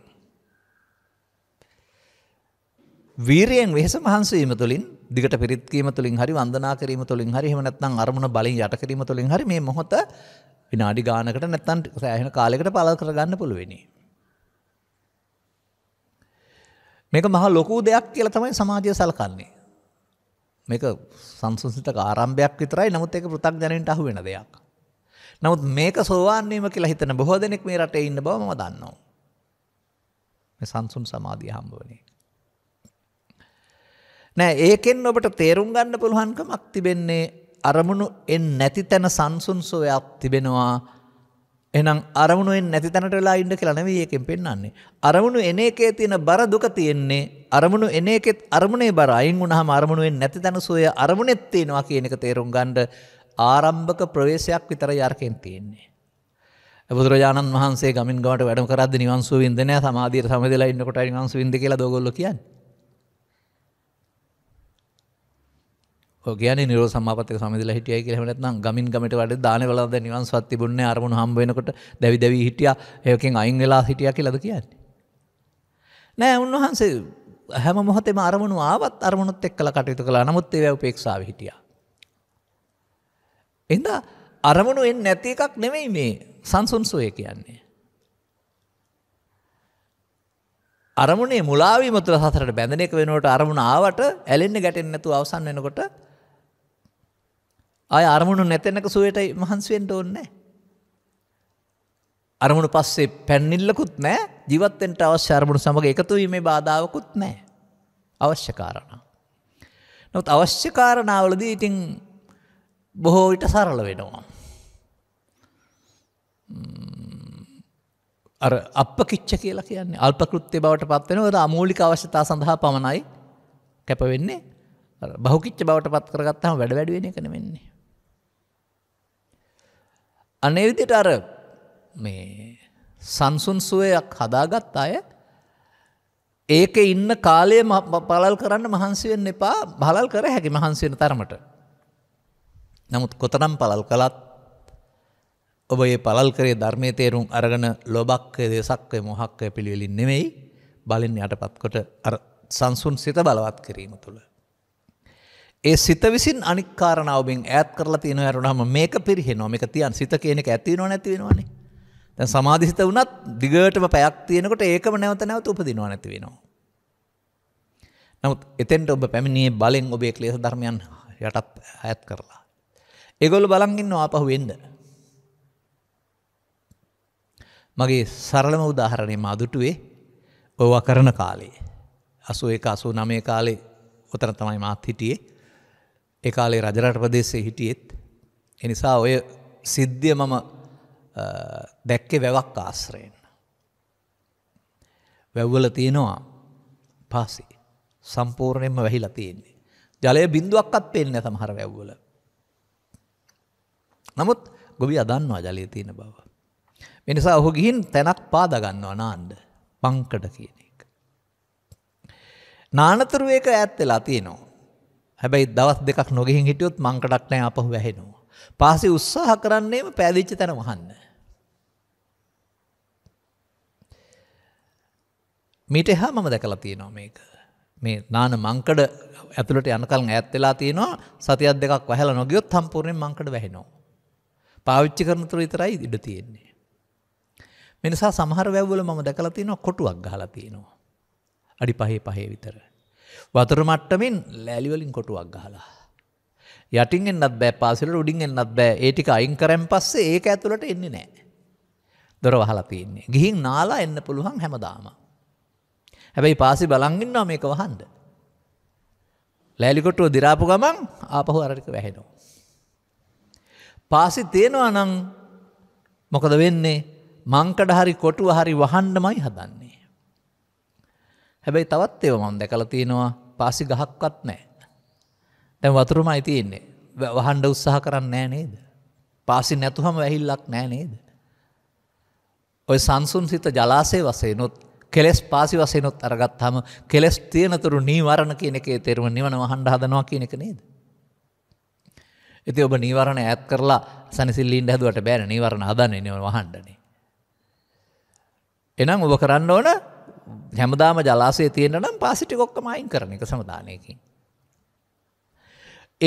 [SPEAKER 1] වීරයෙන් වෙහස මහන්සවීම තුළින් දිගට පිරිත්කීම තුළින් හරි වන්දනා කිරීම තුළින් හරි එහෙම නැත්නම් අරමුණ බලින් යට කිරීම තුළින් හරි මේ මොහොත විනාඩි ගානකට නැත්නම් සෑහෙන කාලයකට පළ කරගන්න පුළුවෙනි. මේක මහ ලොකූ දෙයක් කියල තමයි සමාජය සලකන්නේ. මේක සංසුන්සිතක ආරම්භයක් විතරයි නමුත් ඒක පෘතක් ජනට අහු වෙන දෙයක්. නමුත් මේක සෝවාන්නේම කියලා හිතන බොහෝ දෙනෙක් මේ රටේ ඉන්න බව ම දන්නවා. මේ සංසුන් සමාධිය හම්බවනේ. නෑ ඒකෙන් ඔබට තේරුම් ගන්න පුළුවන්කමක් තිබෙන්නේ අරමුණු එන් නැති තැන සංසුන් සොයක් තිබෙනවා එනම් අරමුණුවෙන් නැති තැනට වෙලා ඉන්න කියලා නෙවෙයි එකෙන් පෙන්වන්නේ. අරමුණු එන එකේ තියෙන බර දුක තියෙන්නේ අරමුණු එන එකෙත් අරමුණේ බර අයින් වුණාම අරමුණුවෙන් නැති තැන සෝය අරමුණෙත් තියෙනවා කියන එක තේරුම් ගන්න ආරම්භක ප්‍රවේශයක් විතරයි අරකෙන් තියෙන්නේ. බුදුරජාණන් වහන්සේ ගමින් ගමට වැඩම කරද්දී නිවන් සුව වින්දනය සමාධියට සමදෙලා ඉන්නකොට නිවන් සුව වින්ද කියලා දෝගොල්ලෝ කියන්නේ. කියන නිරෝ සමාපතක සමදල හිටිය කියල නැත්නම් ගමින් ගමට වඩ දාන වලද නිවන් සත් තිබුණන්නේ අරමුණ හම්බෙනකොට දැවි දැවී හිටිය ඒකින් අයින් වෙලා හිටිය කියලද කියන්නේ. නෑ උන්වහන්සේ හැම මොහොතෙම අරමුණු ආවත් අරමුණුත් එක් කළ කටයුතු කළ නමුත් ඒව උපේක්ෂාව හිටිය. එඳ අරමුණු එන් නැති එකක් නෙවෙයි මේ සංසුන් සුවය කියන්නේ. අරමුණේ මුලාවීම තුළ සසරට බැඳන එක වෙනුවට අරමුණ ආවට ඇලෙන්න ගැටෙන්නැතු අවසන් වෙනකොට ආය අරමුණු නැතැනක සුවයට මහන්සුවෙන්ට ඕන්නෑ. අරමුණු පස්සේ පැන්නිල්ලකුත් නෑ ජීවත්තෙන්ට අවශ්‍ය අරමුණු සමඟ එකතු වීමේ බාධාවකුත් නෑ. අවශ්‍යකාරණ. නොත් අවශ්‍යකාරණාවලද ඉතිං බොහෝ විට සරල වෙනවා. අර අප කිච්ච කියලා කියන්නේ අල්පකෘත්්‍යය බවට පත්වෙන ද අමූලික අවශ්‍යතා සඳහා පමණයි කැපවෙන්නේ බහුකිච්ච බවට පත් කරගත්තම වැඩ වැඩුවෙන එකන වෙන්නේ. අනේ විදිහට අර මේ සංසුන් සුවයක් හදාගත් අය ඒක ඉන්න කාලය පලල් කරන්න මහන්සිවෙන් එපා බලල් කර හැකි මහන්සිවෙන තරමට. නමුත් කොතනම් පලල් කළත් ඔබ ඒ පලල් කරේ ධර්මය තේරුම් අරගෙන ලොබක්කය දෙසක්වය මොහක්කය පිළිවෙලින් නෙමෙයි බලින් යටපත්කොට සංසුන් සිත බලවත් කිරීම තුළ. ඒ සිත විසින් අනික්කාරණාවෙන් ඈත් කරලා තියෙන ඇරුණාම මේක පිරිහෙනවා මේක තියන් සිත කියන එක ඇති වෙනව නැති වෙනවනේ. දැන් සමාධි සිත වුණත් දිගටම පැයක් තියෙනකොට ඒකම නැවත නැවත උපදිනව නැති වෙනවා. නමුත් එතෙන්ට ඔබ පැමිණියේ බලෙන් ඔබේ ක්ලේශ ධර්මයන් යටත් ඈත් කරලා. ඒගොල්ලෝ බලන් ඉන්නවා ආපහු එන්න. මගේ සරලම උදාහරණය මදුටුවේ ඕවා කරන කාලේ. අසුව එක අසු නමේ කාලේ ඔතන තමයි මාත් හිටියේ. ඒකාලේ රජරට ප්‍රදේශය හිටියෙත් එනිසා ඔය සිද්ධිය මම දැක්කේ වැවක් ආශ්‍රයෙන්. වැැව්වල තියෙනවා පාසි සම්පූර්ණයෙන්ම වැහිලා තියෙන්නේ. ජලය බින්දුවක්කත් පෙන්න සමහර වැැව්වල. නමුත් ගොබි අදන්නවා ජලය තියෙන බව. මිනිසා ඔහු ගිහින් තැනක් පාදගන්නවා නාන්ඩ පංකට කියන එක. නානතරුවක ඇත් වෙලා තියනවා. හැබැයි දවස් දෙකක් නොගෙහින් හිටියොත් මංකටක් නෑ අපහු වැහෙනවා. පාසි උත්සාහ කරන්නේම පැදිච්ච තැන වහන්න. මීට එහා මම දැකලා තියෙනවා මේක. මේ නාන මංකඩ ඇතුළට යනකල් ඇත් වෙලා තියෙනවා සතියක් දෙකක් වහලා නොගියොත් සම්පූර්ණයෙන් මංකඩ වැහෙනවා. පාවිච්චි කරන තුර විතරයි ඉඩ තියෙන්නේ. මේ නිසා සමහර වැව්වල මම දැකලා තියෙනවා කොටුවක් ගහලා තියෙනවා. අඩි 5 5 විතර. වතුර මට්ටමින් ලෑලිවලින් කොටුවක් ගහලා. යටින් එන්නත් බෑ පාසිලට උඩින් එන්නත් බෑ ඒටික අයින් කරම් පස්සේ ඒක ඇතුළට එන්නේ නෑ. දොර වහලා තියන්නේ. ගිහින් නාලා එන්න පුළුවන් හැමදාම. හැබැයි පාසි බලංගින්නවා මේක වහන්ද. ලෑලිකොටුව දිරාපු ගමන් ආපහු අරටික වැහෙනවා. පාසි තියෙනවා නම් මොකද වෙන්නේ මංකඩ හරි කොටුව හරි වහන්ඩමයි හදන්නේ. හැබැයි තවත් ඒව මන් දැකල තියෙනවා පාසි ගහක්වත් නෑ. දැන් වතුරුම අයිතියෙන්නේ වහන්ඩ උත්සාහ කරන්න නෑ නේද. පාසි නැතුහම වැහිල්ලක් නෑ නේද. ඔය සංසුන් සිත ජලාසේ වසයනොත් කෙලෙස් පාසි වසයනොත් අරගත්හම කෙලෙස් තියනතුරු නීවරණ කියන එකේ තෙරුව නිවන වහන්ඩ හදනවා කියන එක නේද. ඇති ඔබ නීවරණ ඇත් කරලා සැනිසිල්ලින් හැදුවට බෑන නිවරණ හදන්න නිව වහන්ඩනේ. එනම් ඔබ කරන්න ඕන හැමදාම ජලාසේ තියෙන නම් පාසිටි කොක්කම අයින් කරන එක සමදානයකින්.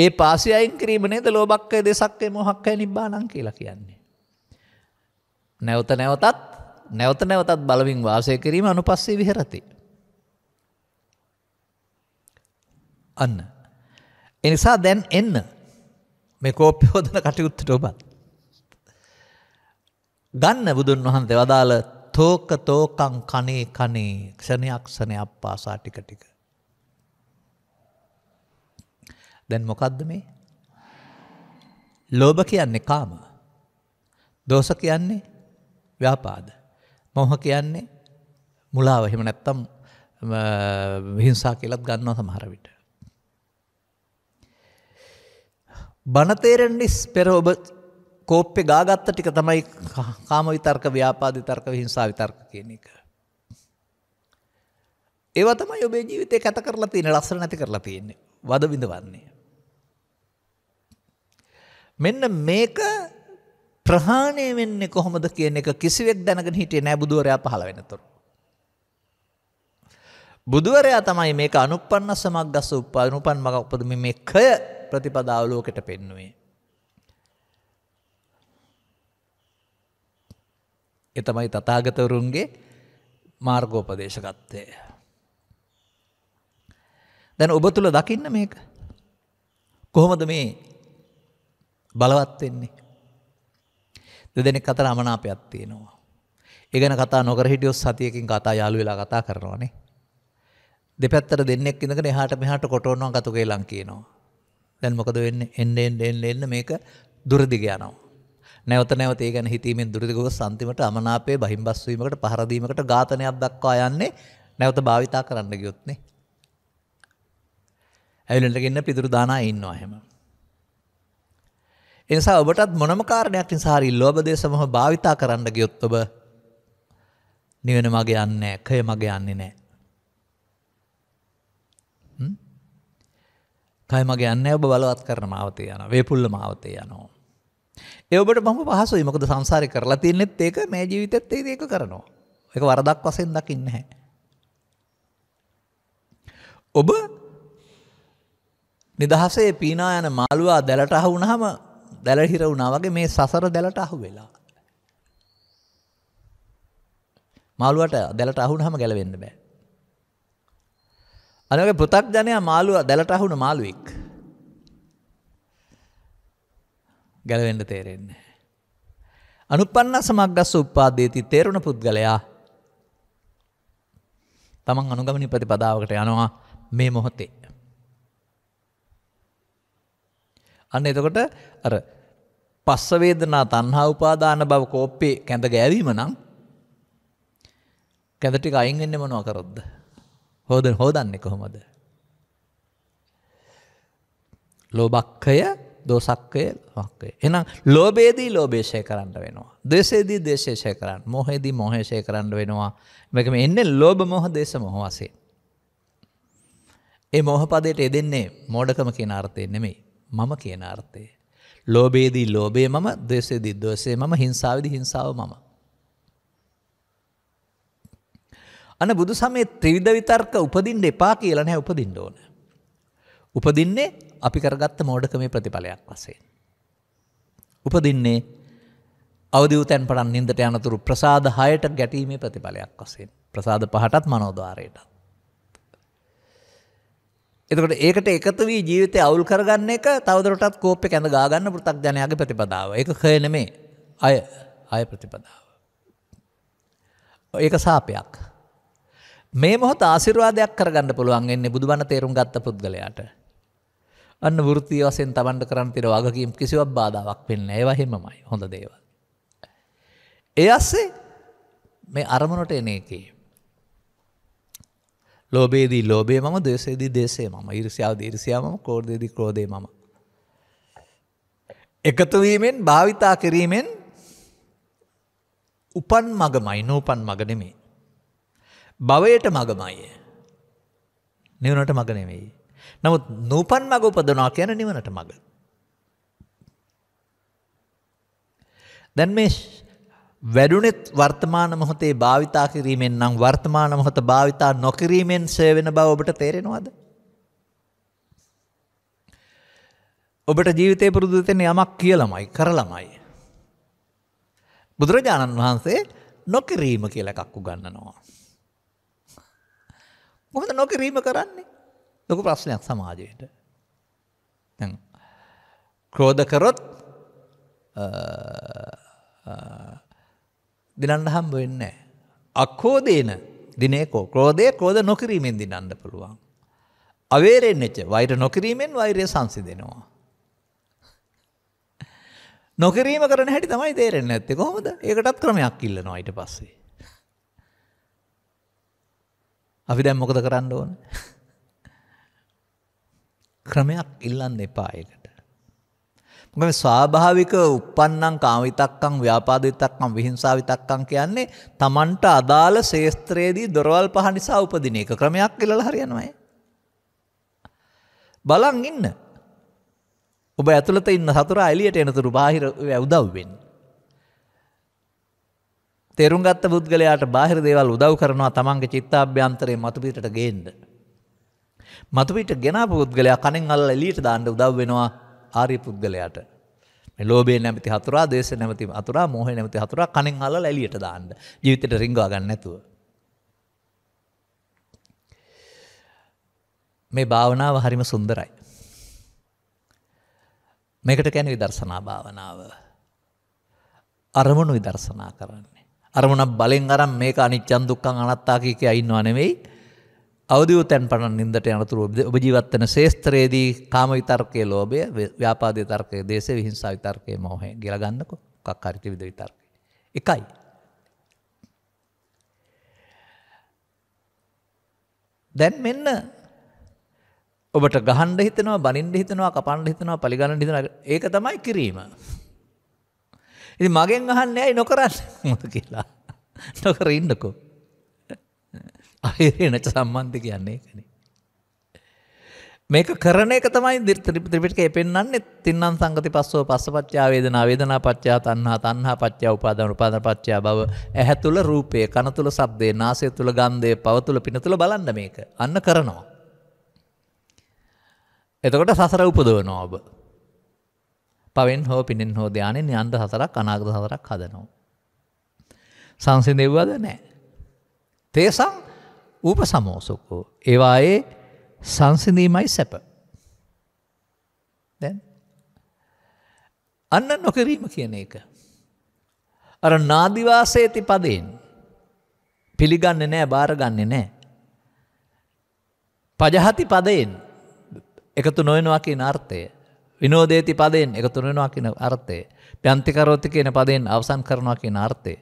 [SPEAKER 1] ඒ පාසි අයින් කිරීම නේද ලෝබක්කය දෙසක්කේ මොහක්කය නිබ්බානං කියලා කියන්නේ. නැවත නැවතත් නැවත නැවතත් බලවින් වාසය කිරීම අනුපස්සේ විහරති. අන්න. එනිසා දැන් එන්න මේ කෝප්‍ය හෝදන කටයුත්තට ඔබත්. ගන්න බුදුන් වහන්සේ වදාළ තෝක තෝකං කනේ කනේ ක්ෂණයක් ක්ෂණයක් පාසා ටික ටික. දැන් මොකද්ද මේ? ලෝභ කියන්නේ කාම. දෝෂ කියන්නේ ව්‍යාපාද. මොහ කියන්නේ මුලාව. එහෙම නැත්තම් හිංසා කියලත් ගන්නවා සමහර විට. බණ තේරෙන්නේ පෙර ඔබ කෝප්පේ ගාගත්ත ටික තමයි කාම විතර්ක ව්‍යාපාද විතර්ක හිංසා විතර්ක කියන එක. ඒවා තමයි ඔබේ ජීවිතේ කැත කරලා තියෙන්නේ ලස්සන නැති කරලා තියෙන්නේ වද විඳවන්නේ. මෙන්න මේක ප්‍රහාණය වෙන්නේ කොහොමද කියන එක කිසිවෙක් දැනගෙන හිටියේ නෑ බුදුවරයා පහළ වෙනතුරු. බුදුවරයා තමයි මේක අනුපන්න සමක් ගස උප අනුපන් මක උපද මේ කය ප්‍රතිපදාව ලෝකෙට පෙන්නුවේ. එතමයි තතාගතවරුන්ගේ මාර්ගෝපදේශකත්වය. දැන ඔබ තුළ දකින්න මේක කොහොමද මේ බලවත් වෙන්නේ. දෙදෙනෙක් අතර අමනාපයක් තියෙනවා. ඒගන කතා නොකර හිටියොස් සතියකින් කතා යාළු වෙලා කතා කරනවානේ. දෙපැත්තට දෙන්නෙක් ඉඳගෙන එහාට මෙහාට කොටවනවා ගතුගේ ලං කියනවා. දැන් මොකද වෙන්නේ එන්න එන්න එන්න මේක දුරදිග යනවා. නැවත නැවත ඒ ගැන හිතීමෙන් දුරදිග ගොස් අන්තිමට අමනාපයේ බහිම්බස්වීමකට පහර දීමකට ඝාතනයක් දක්වා යන්නේ නැවත භාවිතා කරන්න ගියොත් නේ. ඇවිලෙන්ට ගෙන්න පිදුරු දානා ඉන්නවා හැම. ඒ නිසා ඔබටත් මොනම කාරණයක් නිසා හරි ලෝභ දේශමහ භාවිතා කරන්න ගියොත් ඔබ නිවන මගේ යන්නේ නැහැ, කය මගේ යන්නේ නැහැ. කය මගේ යන්නේ ඔබ බලවත් කරන මාවතේ යනවා. වේපුල්ල මාවතේ යනවා. ඒඔබට මම පහසුයි මොකද සංසාරය කරලා තියන්නෙත් ඒක මේ ජීවිතත් ඒ ඒක කරනවා. එක වරදක් වසෙන් දකින්න හැ. ඔබ නිදහසේ පීනා යන මාළුවා දැලට අහ වුණහම දැලහිර වුණා වගේ මේ සසර දැලට අහු වෙලා. මාළුවට දැලට අහුනහම ගැලවෙන්න බෑ. අනගේ පෘතක් ජනය මාළුව දැලට අහුුණු මාළුවෙක්. ගැලවෙන්න තේරෙන්නේ. අනුපන්න සමක්ගස්ස උපාදේති තේරුණ පුද්ගලයා තමන් අනුගමනි ප්‍රතිපදාවකට යනවා මේ මොහොතේ. අන්න එතකොට අර පස්සවේදනා තන්හා උපාදාන බව කෝප්පේ කැඳ ගෑවීම නම් කැඳටික අයින්ගන්න මනවා කරොද්ද. හෝද හෝදන්නේ කොහොමද. ලෝබක්කය දෝසක්කය වක්කේ. එනම් ලෝබේදී ලෝබේෂය කරන්න වෙනවා. දේශේදී දේශේෂය කරන්න මොහෙදී මොහේෂය කරන්න වෙනවා එකම එන්න ලෝබ මොහ දේශ මොහ වසේ. ඒ මොහපදයට එදෙන්නේ මෝඩකම කියන අර්ථය නෙමෙයි මම කියන අර්ථය. ලෝබේදී ලෝබේ මම දේශේදී දෝසේ මම හිංසාවිදි හිංසාව මම. අන බුදු සමේ ත්‍රීවිධ විතර්ක උපදින්න එපා කියලා නැහැ උපදින්න ඕන. උපදින්නේ අපි කරගත්ත මෝඩකමේ ප්‍රතිඵලයක් වසේ. උපදින්නේ අවදිව තැන් පටන් නින්දට යනතුරු ප්‍රසාද හයට ගැටීමේ ප්‍රතිඵලයක් වසේ. ප්‍රසාද පහටත් මනෝදවාරයට. එකට ඒකට එකතු වී ජීවිතය අවුල් කරගන්න එක තවදරටත් කෝප්ප කැඳ ගාගන්න පෘතක් ජනයාගේ ප්‍රතිපදාව එක හයනමේ අය අය ප්‍රතිපදාව. ඒක සාපයක්. මේ මොහොත ආසිරවාදයක් කරගන්න පුළුවන් එන්නේ බුදුබණ තේරුම් ගත්ත පුද්ගලයාට අන්න වෘතිය වසෙන් තමන්ට කරන්න තිර වගකීම් කිසිවක් බාධාවක් වෙන්න ඒවහෙමයි හොඳ දේව. ඒ අස්සේ මේ අරමුණට එන එකේ. ලෝබේදී ලෝබේ මම දේශේදී දේශේ මම ඉරිසිාව දීරිසියාම කෝර්දේදි ක්‍රෝදේ මම. එකතුවීමෙන් භාවිතා කිරීමෙන් උපන් මගමයි නූපන් මගනෙමේ. භවයට මගමයි. නිවනට මගනෙවෙයි. නමුත් නූපන් මග උපදනවා කියන නිවනට මඟ. දැන් මේ වැඩුණෙත් වර්තමාන මොහොතේ භාවිතා කිරීමෙන් නම් වර්තමාන මොහොත භාවිතා නොකිරීමෙන් සේවෙන බව ඔබට තේරෙනවද? ඔබට ජීවිතේ පුරුදු වෙන්නේ යමක් කියලාමයි කරලාමයි. බුදුරජාණන් වහන්සේ නොකිරීම කියලා එකක් උගන්වනවා. මොකද නොකිරීම කරන්නේ? ලොකු ප්‍රශ්නයක් සමාජයට. ක්‍රෝධ කරොත් දිනන්න හම්බ වෙන්න. අක්කෝදේන දිනේකෝ ක්‍රෝධය ක්‍රෝධ නොකිරීමෙන් දිනන්න පුළුවන්. අවේරෙන්ච්ච වෛර නොකිරීමෙන් වෛරය සංසිදෙනවා. නොකිරීම කරන හැටි තමයි තේරෙන් ඇත්තේ කොහොමද ඒකටත් ක්‍රමයක් ඉල්ල නොයිට පස්සේ. අපි දැම් මොකද කරන්න ඕන. ක්‍රමයක් ඉල්ලන්න එපා ඒකට. මොකද ස්වාභාවික uppannam කාමිතක්කම් ව්‍යාපාදිතක්කම් විහිංසාවිතක්කම් කියන්නේ Tamanට අදාළ ශේස්ත්‍රයේදී දොරවල් පහ නිසා උපදින එක ක්‍රමයක් ඉල්ලලා හරියනවයි. බලන් ඉන්න. ඔබ ඇතුළත ඉන්න සතුරා එළියට එනතුරු බාහිර උදව් වෙන්නේ. තේරුම් ගත්ත පුද්ගලයාට බාහිර දේවල් උදව් කරනවා තමන්ගේ චිත්තාභ්‍යන්තරේ මතුපිටට ගේන්න. මතුපිට ගෙනා පුද්ගලයා කනෙන් අල්ල එලීට දාන්න උදව් වෙනවා ආරය පුද්ගලයාට. ලෝබේ නැමති හතුරා දේශ නැමති අතුරා මෝහ නැමති හතුරා කනෙන් අල්ල එලියට දාන්න ජීවිතයට රිංගවා ගන්න නැතුව. මේ භාවනාව හරිම සුන්දරයි. මේකට කැන විදර්ශනා භාවනාව. අරමුණු විදර්ශනා කරන්නේ. අරමුණ බලෙන් අරම් මේක අනිච්චන් දුක්කන් අනත්තාකිකය ඉන්නවා නෙවෙයි අවධියවතැන් පණන් ඉදට අනතුරුව ඔබජීවත්වන ශේස්ත්‍රයේදී කාම විතර්කය ලෝබය ව්‍යාපාදය තර්කය දේශ විහිංසා විතර්කය මෝහය ගිලගන්නකො කක්කාරිට විද විතර්කය. එකයි. දැන් මෙන්න ඔබට ගහන්ඩ හිතනවා බනින්ඩ හිතනවා කපන්ඩ හිතනවා පලිගන්න හිතන ඒක තමයි කිරීම. ඉති මගෙන් අහන්න ඇයි නොකරන්න මොත කියලා නොකර ඉන්නකෝ. අහිරේනච සම්බන්ධ කියන්නේ කනේ. මේක කරන එක තමයි ත්‍රිපිටකේ පෙන්වන්නේ තින්නම් සංගති පස්සෝ පස්සපච්චා වේදනා වේදනා පච්චා තණ්හා තණ්හා පච්චා උපාදාන උපාදාන පච්චා භව ඇහැ තුල රූපය කන තුල ශබ්දය නාසය තුල ගන්ධය පව තුල පින තුල බලන්න මේක අන්න කරනවා එතකොට සසර උපදවනවා ඔබ පවෙන් හෝ පිනෙන් හෝ ධානයෙන් යන්ද හතරක් අනාගත හතරක් හදනවා සංසිඳෙව්වද නැහැ තේසං ඌප සමෝසකෝ. ඒවායේ සංසිඳීමයි සැප. දැන් අන්න නොකිරීම කියන එක. අර නාදිවාසය ඇති පදයෙන් පිළිගන්න නෑ භාරගන්නේ නෑ. පජහති පදයෙන් එකතු නොයනවා කියන අර්ථය. විනෝදේති පදයෙන් එකතු නොයනවා කියන අර්ථය. ප්‍යන්තිකරෝති කියන පදයෙන් අවසන් කරනවා කියන අර්ථය.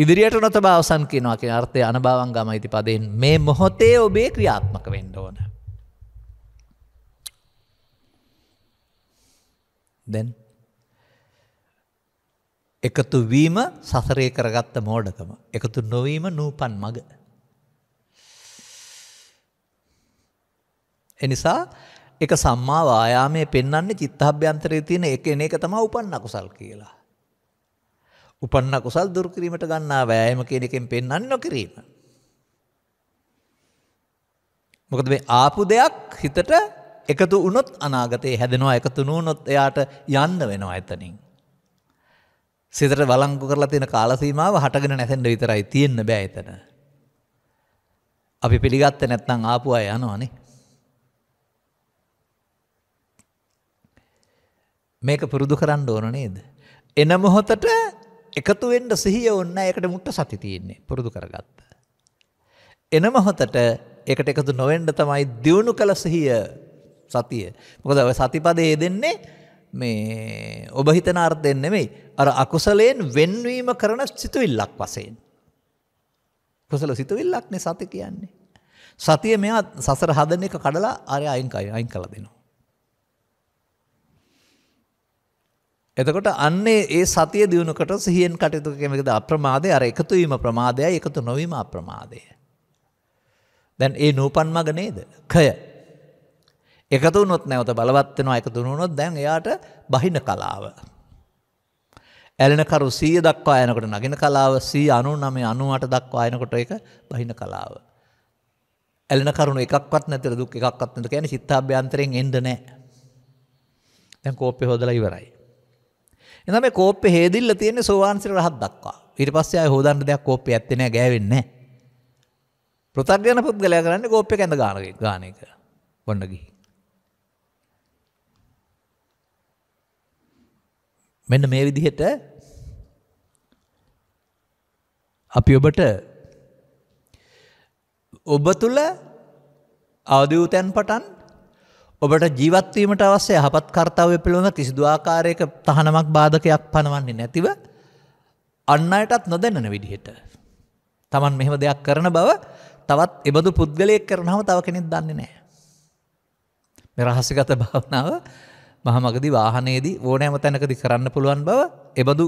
[SPEAKER 1] ඉදිරියට නොත බවසන් කියනවා කිය අර්ථය අනභාවන් ගමයිති පදයෙන් මේ මොහොතේ ඔබේ ක්‍රියාත්මක වෙන්න ඕන. දැන් එකතු වීම සසරය කරගත්ත මෝඩකම. එකතු නොවීම නූපන් මග. එනිසා එක සම්මා වායාමය පෙන්න්නේ චිත්තහභ්‍යන්තරය තියෙන එක එන එක තමා උපන් අකුසල් කියලා. උපන්න කුසල් දුරුකිරීමට ගන්නා වෑයම කියන එකෙන් පෙන්න්න නොකිරීම. මොකද මේ ආපු දෙයක් හිතට එකතු වුණොත් අනාගතයේ හැදෙනවා එකතු නූනොත් එයාට යන්න වෙනවා එතනින්. සිතට වලංගු කරලා තියෙන කාලසීමාව හටගෙන නැසෙන්ඩ විතරයි තියෙන්න බෑ එතන. අපි පිළිගත්ත නැත්නම් ආපු අය යනවානේ. මේක පුරුදු කරන්න ඕන නේද. එන මොහොතට එකතු වෙන්න සිහිය ඔන්න ඒකට මුට්ට සති තියෙන්නේ පුරුදු කරගත්ත. එන මොහොතට ඒකට එකතු නොවෙන්ඩ තමයි දියුණු කළ සිහිය සතිය. මොකද සතිපදයේ දෙන්නේ මේ ඔබ හිතන අර්ථයෙන් නෙමෙයි අර අකුසලයෙන් වෙන්වීම කරන සිතුවිල්ලක් වසයෙන්. කුසල සිතුවිල්ලක්නේ සති කියන්නේ. සතිය මෙයා සසර හදන එක කඩලා අරය අයින්කයි අයින් කල දෙනවා. එතකොට අන්නේ ඒ සතිය දියුණුකට සිහියෙන් කටයුතු කෙමකද අප්‍රමාදය අර එකතුවීම ප්‍රමාදයයි එකතු නොවීම අප්‍රමාදය. දැන් ඒ නූපන් මග නේද කය. එකතු නොත් නැවත බලවත්වෙනවා එකතු වුණොත් දැන් එයාට බහින කලාව. ඇලෙනකරු සීය දක්වා යනකොට නගෙන කලාව සී අනු නමේ අනුවට දක්වා යනකොට එක බහින කලාව. ඇලෙන කරුණු එකක්වත් නැතර දුක් එකක්වත් නැත කියන්නේ චිත්තාභ්‍යන්තරයෙන් එන්න නෑ. දැන් කෝපය හොදලා ඉවරයි. එනම් මේ කෝප්පේ හේදිල්ල තියෙන්නේ සෝවාන්සිර රහත් දක්වා. ඊට පස්සේ ආය හොදන්න දෙයක් කෝප්පේ ඇත්තේ නැහැ ගෑවෙන්නේ නැහැ. පෘථග්ජන පුද්ගලයා කරන්නේ කෝප්පේ කැඳ ගාන එක. ගාන එක. බොන්න ගිහි. මෙන්න මේ විදිහට අපි ඔබට ඔබ තුළ අවදිවූතැන් පටන් ඔබට ජීවත්වීමට අවස්සේ යහපත් කර්තාවය පිළිබඳ කිසිදු ආකාරයක තහනමක් බාධකයක් පනවන්නේ නැතිව අන්න අයටත් නොදැන්නන විදිහට. තමන් මෙහෙම දෙයක් කරන බව තවත් එබඳු පුද්ගලයෙක් කරනහම තව කෙනෙක් දන්නේ නෑ. මෙරහසගත භාවනාව මහමගදි වාහනයේදී ඕනෑම තැනකදි කරන්න පුළුවන් බව එබඳු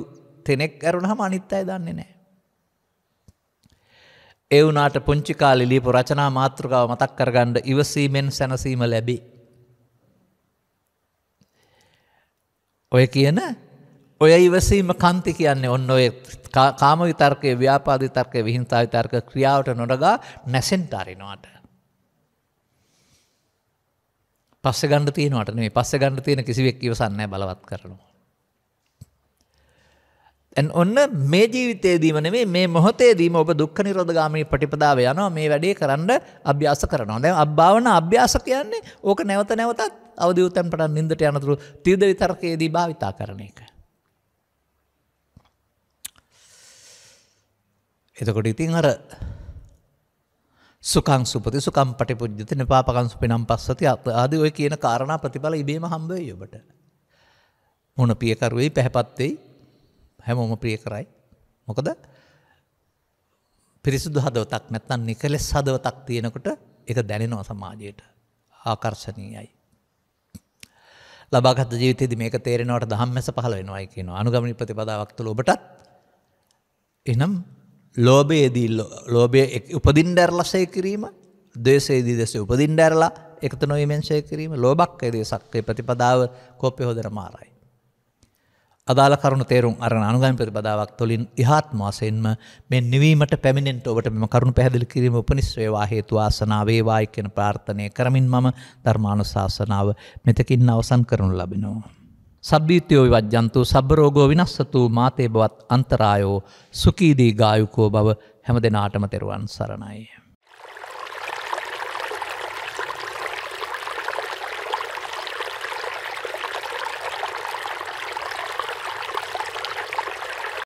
[SPEAKER 1] තෙනෙක් ඇරුණහම අනිත් අය දන්නේ නෑ. එවුනාට පුංචිකාලි ලීපු රචනා මාතෘකාව මතක් කරගණ්ඩ ඉවසීමෙන් සැනසීම ලැබේ. ඔය කියන ඔය ඉවසීම කන්ති කියන්නේ ඔන්න ඔය කාම විතර්කය ව්‍යාපාධි තර්කය විහිංසා විතර්ක ක්‍රියාවට නොඩගා නැසෙන්ට අරිනවාට. පස්ස ගණඩ තියනවට මේ පස්ස ගණඩ තියෙන කිසිවෙක් ඉවසන්න බලවත් කරනවා. ඇන් ඔන්න මේ ජීවිතයේදීම නෙමේ මේ මොහොතේදීම ඔබ දුක්ඛ නිරෝධගාමී ප්‍රතිපදාව යනවා මේ වැඩේ කරන්න අභ්‍යාස කරනවා. දැන් අභාවන අභ්‍යාස කියන්නේ ඕක නැවත නැවතත් අවදවතැන් පට නින්දට යනතුරු තිීද විතර්කයේදී භාවිතා කරන එක. එතකොට ඉතිං අර සුකං සුපති සුකම් පටි පුද්ජතින පාපකංසු පිනම් පස්සති අද ඔය කියන කාරණ ප්‍රතිඵල ඉබේම හම්බයි ඔබට. මොන පියකරුවෙයි පැහැපත්වෙයි හැමෝම ප්‍රිය කරයි. මොකද පිරිසිදු හදවතක් නැත්තන් නිකලෙස් හදවතක් තියෙනකොට එක දැනෙනවා සමාජයට ආකර්ශණීයයි. ලබාගත ජීවිතයේදී මේක තේරෙනවට ධම්මස පහළ වෙනවායි කියනවා. අනුගමන ප්‍රතිපදාවක් තුළ ඔබටත් එනම් ලෝභයේදී ලෝභය උපදින්න ඇරලා ෂේ කිරීම, ද්වේෂයේදී ද්වේෂය උපදින්න ඇරලා එකතු නොවීමෙන් ෂේ කිරීම, ලෝභක්කයේදී සක්කේ ප්‍රතිපදාව කෝපය හොදන මාරයි. අදාළ කරුණු තේරුම් අරන අනුගම් ප්‍රතිපදාවක් තුළින් ඉහාත්ම වශයෙන්ම මේ නිවීමට පැමිණෙන්නට ඔබට මෙම කරුණු පැහැදිලි කිරීම උපනිශ්‍රේවා හේතු ආසනා වේවායි කියන ප්‍රාර්ථනය කරමින් මම ධර්මානුශාසනාව මෙතකින් අවසන් කරනු ලබිනවා. සබ්බීතයෝ විවජ්ජන්තු සබ්බරෝගෝ විනස්සතු මාතේ බවත් අන්තරායෝ සුකීදී ගායුකෝ බව හැම දෙනාටම තෙරුවන් සරණයි.